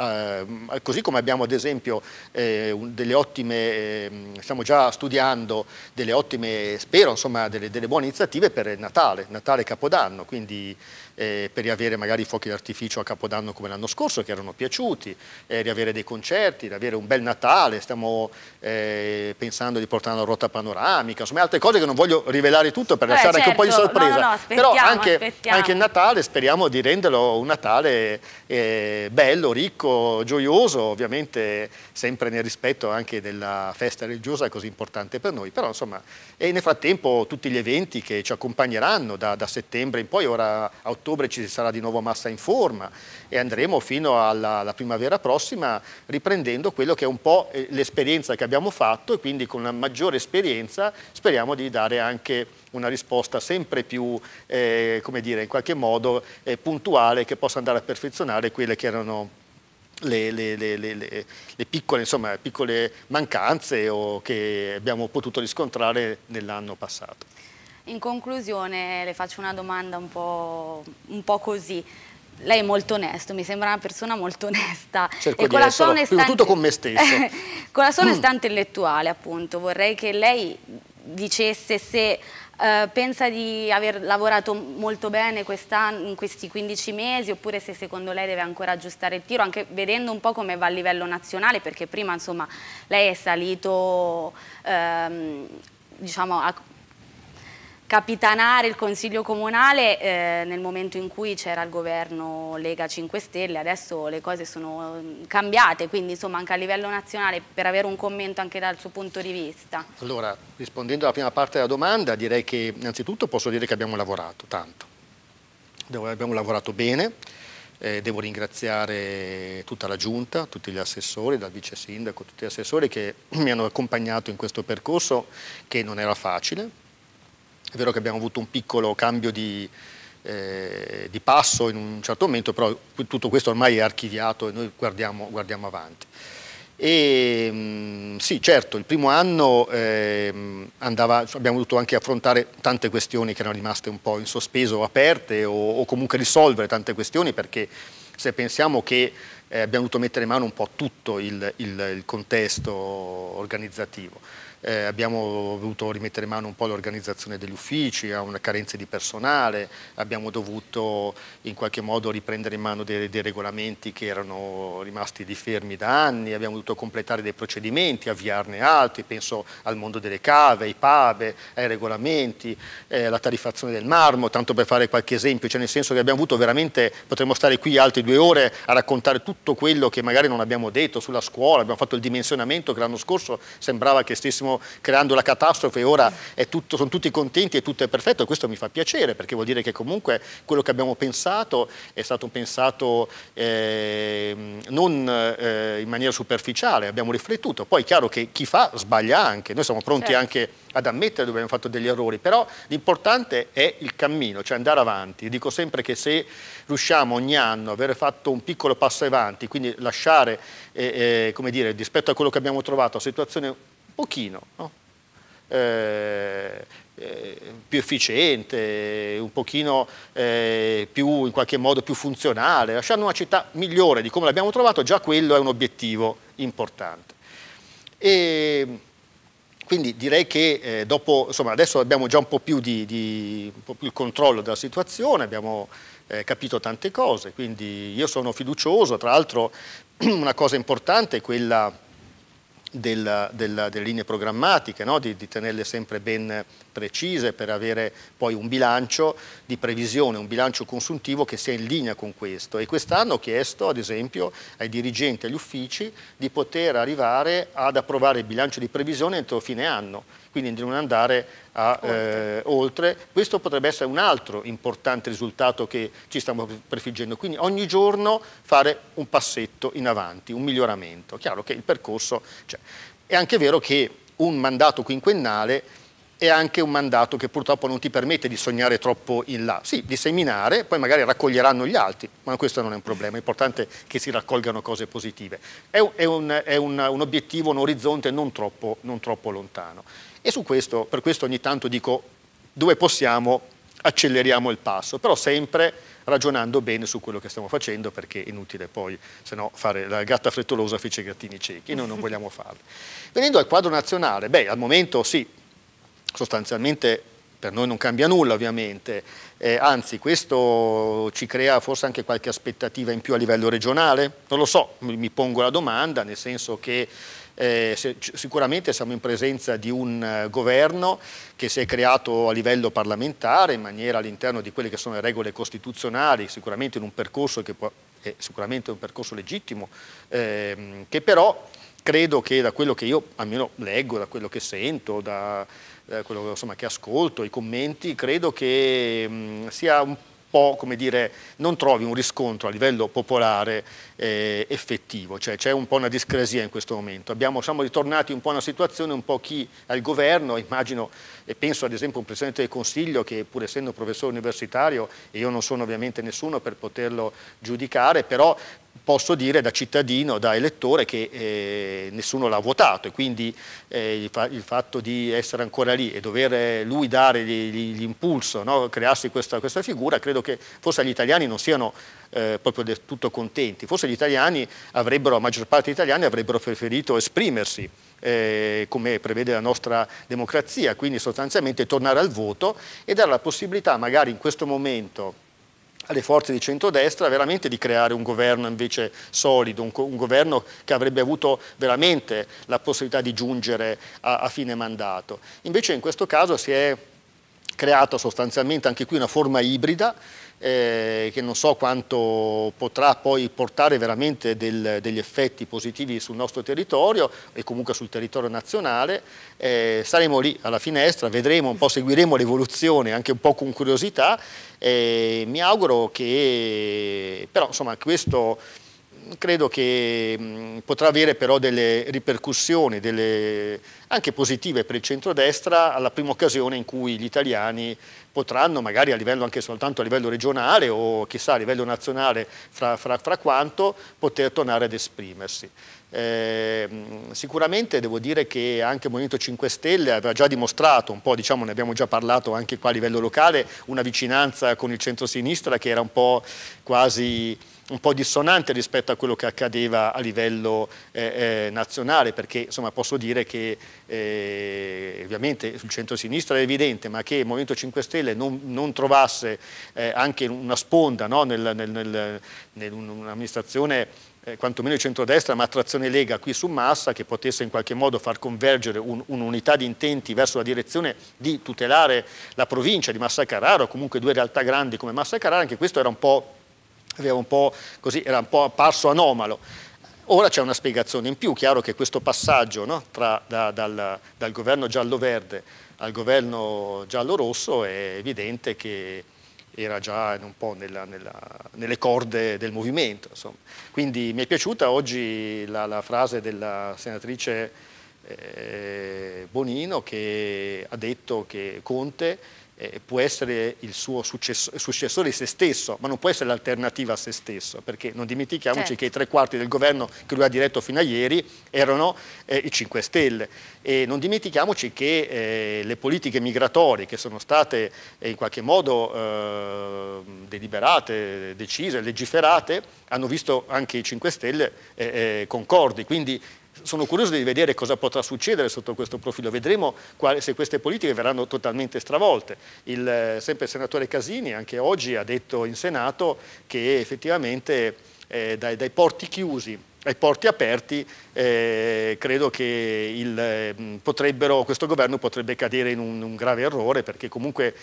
così come abbiamo ad esempio eh, delle ottime, ehm, stiamo già studiando delle ottime, spero, insomma, delle, delle buone iniziative per Natale, Natale e Capodanno, quindi eh, per riavere magari i fuochi d'artificio a Capodanno come l'anno scorso che erano piaciuti, eh, riavere dei concerti, riavere un bel Natale, stiamo eh, pensando di portare una ruota panoramica, insomma altre cose che non voglio rivelare tutto per Beh, lasciare certo. anche un po' di certo. sorpresa, no, no, però anche, anche, il Natale speriamo di renderlo un Natale eh, bello, ricco, gioioso, ovviamente sempre nel rispetto anche della festa religiosa così importante per noi, però insomma e nel frattempo tutti gli eventi che ci accompagneranno da, da settembre in poi, ora a ottobre, ottobre ci sarà di nuovo massa in forma e andremo fino alla, alla primavera prossima riprendendo quello che è un po' eh, l'esperienza che abbiamo fatto e quindi con una maggiore esperienza speriamo di dare anche una risposta sempre più, eh, come dire, in qualche modo eh, puntuale che possa andare a perfezionare quelle che erano le, le, le, le piccole, insomma, piccole mancanze o che abbiamo potuto riscontrare nell'anno passato. In conclusione le faccio una domanda un po', un po così. Lei è molto onesto, mi sembra una persona molto onesta. Cerco e con la sua onestà... tutto con me stesso. con la sua onestà mm. intellettuale, appunto, vorrei che lei dicesse se Uh, pensa di aver lavorato molto bene in questi 15 mesi oppure se secondo lei deve ancora aggiustare il tiro, anche vedendo un po' come va a livello nazionale, perché prima insomma lei è salito... Um, diciamo, a capitanare il Consiglio Comunale eh, nel momento in cui c'era il governo Lega 5 Stelle, adesso le cose sono mm, cambiate, quindi insomma anche a livello nazionale per avere un commento anche dal suo punto di vista. Allora, rispondendo alla prima parte della domanda direi che innanzitutto posso dire che abbiamo lavorato tanto, abbiamo lavorato bene, eh, devo ringraziare tutta la Giunta, tutti gli assessori, dal vice sindaco, tutti gli assessori che mi hanno accompagnato in questo percorso che non era facile, è vero che abbiamo avuto un piccolo cambio di, eh, di passo in un certo momento, però tutto questo ormai è archiviato e noi guardiamo, guardiamo avanti. E, ehm, sì, certo, il primo anno eh, andava, abbiamo dovuto anche affrontare tante questioni che erano rimaste un po' in sospeso o aperte o, o comunque risolvere tante questioni perché se pensiamo che eh, abbiamo dovuto mettere in mano un po' tutto il, il, il contesto organizzativo eh, abbiamo dovuto rimettere in mano un po' l'organizzazione degli uffici, a una carenza di personale, abbiamo dovuto in qualche modo riprendere in mano dei, dei regolamenti che erano rimasti di fermi da anni, abbiamo dovuto completare dei procedimenti, avviarne altri, penso al mondo delle cave, ai pave, ai regolamenti, eh, alla tarifazione del marmo, tanto per fare qualche esempio, cioè nel senso che abbiamo avuto veramente, potremmo stare qui altre due ore a raccontare tutto quello che magari non abbiamo detto sulla scuola, abbiamo fatto il dimensionamento che l'anno scorso sembrava che stessimo creando la catastrofe e ora tutto, sono tutti contenti e tutto è perfetto e questo mi fa piacere perché vuol dire che comunque quello che abbiamo pensato è stato pensato eh, non eh, in maniera superficiale, abbiamo riflettuto. Poi è chiaro che chi fa sbaglia anche, noi siamo pronti certo. anche ad ammettere dove abbiamo fatto degli errori, però l'importante è il cammino, cioè andare avanti. Dico sempre che se riusciamo ogni anno a aver fatto un piccolo passo avanti, quindi lasciare eh, eh, come dire, rispetto a quello che abbiamo trovato, la situazione pochino, no? eh, eh, più efficiente, un pochino eh, più, in qualche modo più funzionale, lasciando una città migliore di come l'abbiamo trovato, già quello è un obiettivo importante. E quindi direi che eh, dopo, insomma, adesso abbiamo già un po' più, di, di po più il controllo della situazione, abbiamo eh, capito tante cose, quindi io sono fiducioso, tra l'altro una cosa importante è quella della, della, delle linee programmatiche, no? di, di, tenerle sempre ben precise per avere poi un bilancio di previsione, un bilancio consuntivo che sia in linea con questo. E quest'anno ho chiesto ad esempio ai dirigenti, agli uffici di poter arrivare ad approvare il bilancio di previsione entro fine anno quindi di non andare a, oltre. Eh, oltre. Questo potrebbe essere un altro importante risultato che ci stiamo prefiggendo, quindi ogni giorno fare un passetto in avanti, un miglioramento. Chiaro che il percorso c'è. Cioè, è anche vero che un mandato quinquennale è anche un mandato che purtroppo non ti permette di sognare troppo in là, sì, di seminare, poi magari raccoglieranno gli altri, ma questo non è un problema, è importante che si raccolgano cose positive. È un, è un, è un, un obiettivo, un orizzonte non troppo, non troppo lontano. E su questo, per questo ogni tanto dico, dove possiamo acceleriamo il passo, però sempre ragionando bene su quello che stiamo facendo perché è inutile poi se no fare la gatta frettolosa fece i gattini ciechi, noi non vogliamo farlo. Venendo al quadro nazionale, beh al momento sì, sostanzialmente per noi non cambia nulla ovviamente, eh, anzi questo ci crea forse anche qualche aspettativa in più a livello regionale, non lo so, mi, pongo la domanda, nel senso che eh, se, sicuramente siamo in presenza di un eh, governo che si è creato a livello parlamentare in maniera all'interno di quelle che sono le regole costituzionali, sicuramente in un percorso che può, è sicuramente un percorso legittimo, ehm, che però credo che da quello che io almeno leggo, da quello che sento, da, eh, quello insomma, che ascolto, i commenti, credo che mh, mm, sia un po' come dire, non trovi un riscontro a livello popolare eh, effettivo, cioè c'è un po' una discresia in questo momento. Abbiamo, siamo ritornati un po' a una situazione, un po' chi al governo, immagino e penso ad esempio a un Presidente del Consiglio che pur essendo un professore universitario, e io non sono ovviamente nessuno per poterlo giudicare, però posso dire da cittadino, da elettore, che eh, nessuno l'ha votato e quindi eh, il, fa il, fatto di essere ancora lì e dover eh, lui dare l'impulso, no? crearsi questa, questa, figura, credo che forse gli italiani non siano eh, proprio del tutto contenti, forse gli italiani avrebbero, la maggior parte degli italiani avrebbero preferito esprimersi eh, come prevede la nostra democrazia, quindi sostanzialmente tornare al voto e dare la possibilità magari in questo momento alle forze di centrodestra veramente di creare un governo invece solido, un, un governo che avrebbe avuto veramente la possibilità di giungere a, a fine mandato. Invece in questo caso si è creata sostanzialmente anche qui una forma ibrida eh, che non so quanto potrà poi portare veramente del, degli effetti positivi sul nostro territorio e comunque sul territorio nazionale, eh, saremo lì alla finestra, vedremo un po', seguiremo l'evoluzione anche un po' con curiosità e eh, mi auguro che però insomma questo credo che mm, potrà avere però delle ripercussioni, delle, anche positive per il centrodestra, alla prima occasione in cui gli italiani potranno, magari a livello, anche soltanto a livello regionale o chissà a livello nazionale, fra, fra, fra quanto, poter tornare ad esprimersi. Eh, mm, sicuramente devo dire che anche il Movimento 5 Stelle aveva già dimostrato un po', diciamo, ne abbiamo già parlato anche qua a livello locale, una vicinanza con il centro-sinistra che era un po' quasi un po' dissonante rispetto a quello che accadeva a livello eh, eh, nazionale, perché insomma, posso dire che eh, ovviamente sul centro-sinistra è evidente, ma che il Movimento 5 Stelle non, non trovasse eh, anche una sponda no, nell'amministrazione nel, nel, nel, eh, quantomeno il centrodestra, ma attrazione Lega qui su Massa, che potesse in qualche modo far convergere un'unità un di intenti verso la direzione di tutelare la provincia di Massa Carrara o comunque due realtà grandi come Massa Carrara, anche questo era un po' un così, era un po' apparso anomalo. Ora c'è una spiegazione in più, chiaro che questo passaggio no, tra, da, dal, dal, governo giallo-verde al governo giallo-rosso è evidente che era già un po' nella, nella, nelle corde del movimento. Insomma. Quindi mi è piaciuta oggi la, la frase della senatrice eh, Bonino che ha detto che Conte eh, può essere il suo successore di se stesso, ma non può essere l'alternativa a se stesso, perché non dimentichiamoci certo. che i tre quarti del governo che lui ha diretto fino a ieri erano eh, i 5 Stelle e non dimentichiamoci che eh, le politiche migratorie che sono state eh, in qualche modo eh, deliberate, decise, legiferate, hanno visto anche i 5 Stelle concordi, quindi sono curioso di vedere cosa potrà succedere sotto questo profilo, vedremo quale, se queste politiche verranno totalmente stravolte. Il, eh, sempre il senatore Casini anche oggi ha detto in Senato che effettivamente eh, dai, dai porti chiusi ai porti aperti, eh, credo che il, eh, questo governo potrebbe cadere in un, un grave errore perché comunque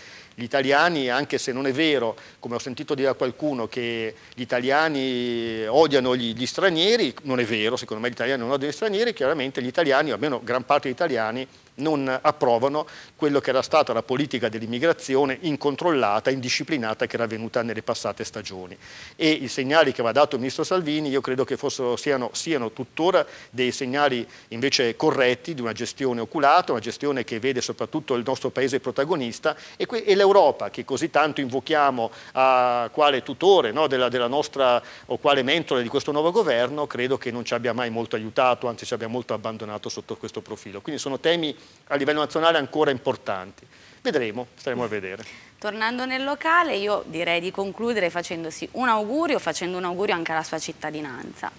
gli italiani, anche se non è vero, come ho sentito dire a qualcuno, che gli italiani odiano gli, gli stranieri, non è vero, secondo me gli italiani non odiano gli stranieri, chiaramente gli italiani, o almeno gran parte degli italiani, non approvano quello che era stata la politica dell'immigrazione incontrollata, indisciplinata che era avvenuta nelle passate stagioni. E i segnali che aveva dato il ministro Salvini io credo che fossero, siano, siano, tuttora dei segnali invece corretti di una gestione oculata, una gestione che vede soprattutto il nostro paese protagonista e, e l'Europa l'Europa che così tanto invochiamo a quale tutore no, della, della, nostra o quale mentore di questo nuovo governo, credo che non ci abbia mai molto aiutato, anzi ci abbia molto abbandonato sotto questo profilo. Quindi sono temi a livello nazionale ancora importanti. Vedremo, staremo a vedere. Tornando nel locale, io direi di concludere facendosi un augurio, facendo un augurio anche alla sua cittadinanza.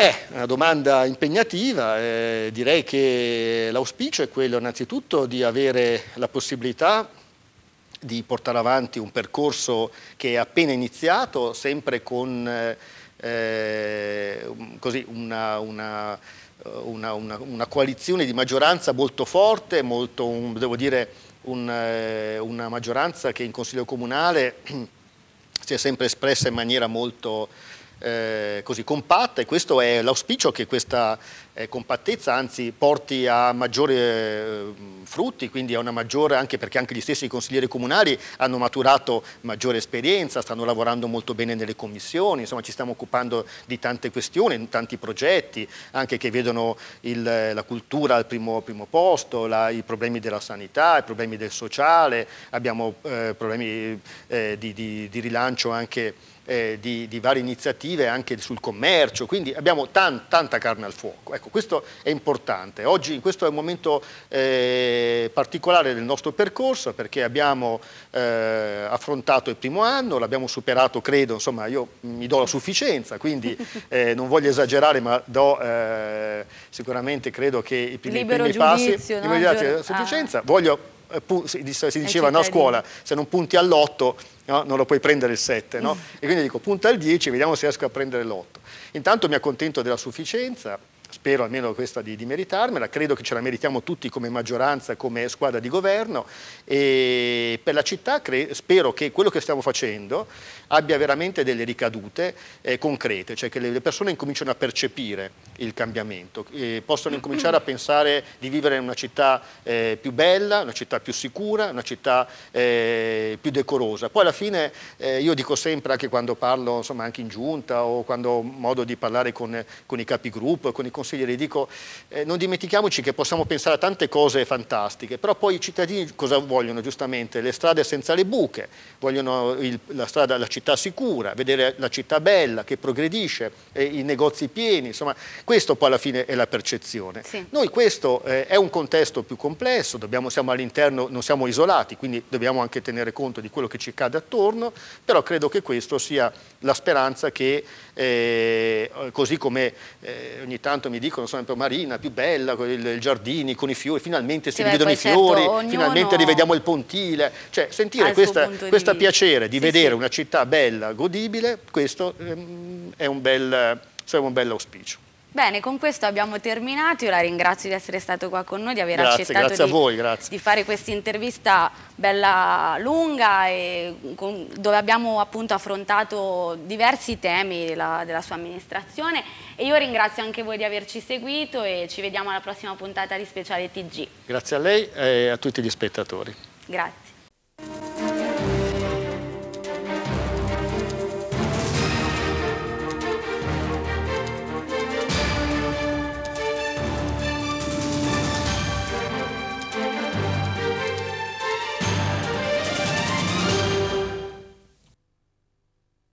È eh, una domanda impegnativa, eh, direi che l'auspicio è quello innanzitutto di avere la possibilità di portare avanti un percorso che è appena iniziato, sempre con eh, eh così, una, eh, una, una, una, coalizione di maggioranza molto forte, molto, un, devo dire un, una maggioranza che in Consiglio Comunale si è sempre espressa in maniera molto eh, così compatta e questo è l'auspicio che questa eh, compattezza anzi porti a maggiori eh, frutti, quindi a una maggiore, anche perché anche gli stessi consiglieri comunali hanno maturato maggiore esperienza, stanno lavorando molto bene nelle commissioni, insomma ci stiamo occupando di tante questioni, tanti progetti, anche che vedono il, la cultura al primo, primo posto, la, i problemi della sanità, i problemi del sociale, abbiamo eh, problemi eh, di, di, di rilancio anche eh, di, di, varie iniziative anche sul commercio, quindi abbiamo tan, tanta carne al fuoco. Ecco, questo è importante. Oggi questo è un momento eh, particolare del nostro percorso perché abbiamo eh, affrontato il primo anno, l'abbiamo superato, credo, insomma io mi do la sufficienza, quindi eh, non voglio esagerare, ma do eh, sicuramente credo che i primi, Libero i primi giudizio, passi... No? Libero giudizio, no? Ah. sufficienza. Ah. Voglio eh, si diceva no, a scuola, se non punti all'8 no, non lo puoi prendere il 7, no? e quindi dico punta al 10 vediamo se riesco a prendere l'8. Intanto mi accontento della sufficienza, spero almeno questa di, di meritarmela, credo che ce la meritiamo tutti come maggioranza, come squadra di governo e per la città spero che quello che stiamo facendo abbia veramente delle ricadute eh, concrete, cioè che le, le persone incominciano a percepire il cambiamento, eh, possano mm-hmm. incominciare a pensare di vivere in una città eh, più bella, una città più sicura, una città eh, più decorosa. Poi alla fine eh, io dico sempre anche quando parlo insomma, anche in giunta o quando ho modo di parlare con, con i capigruppo, con i consiglieri, figli, dico eh, non dimentichiamoci che possiamo pensare a tante cose fantastiche, però poi i cittadini cosa vogliono giustamente? Le strade senza le buche, vogliono il, la, strada, la città sicura, vedere la città bella che progredisce, eh, i negozi pieni, insomma questo poi alla fine è la percezione. Sì. Noi questo eh, è un contesto più complesso, dobbiamo, siamo all'interno, non siamo isolati, quindi dobbiamo anche tenere conto di quello che ci cade attorno, però credo che questo sia la speranza che eh, così come eh, ogni tanto mi mi dicono sempre Marina, più bella, con i giardini, con i fiori, finalmente si rivedono i certo, fiori, certo, finalmente rivediamo il pontile. Cioè, sentire questo piacere di sì, vedere sì. una città bella, godibile, questo ehm, è un bel, un bel auspicio. Bene, con questo abbiamo terminato, io la ringrazio di essere stato qua con noi, di aver grazie, accettato grazie di, voi, di, fare questa intervista bella lunga con, dove abbiamo appunto affrontato diversi temi della, della sua amministrazione e io ringrazio anche voi di averci seguito e ci vediamo alla prossima puntata di Speciale TG. Grazie a lei e a tutti gli spettatori. Grazie.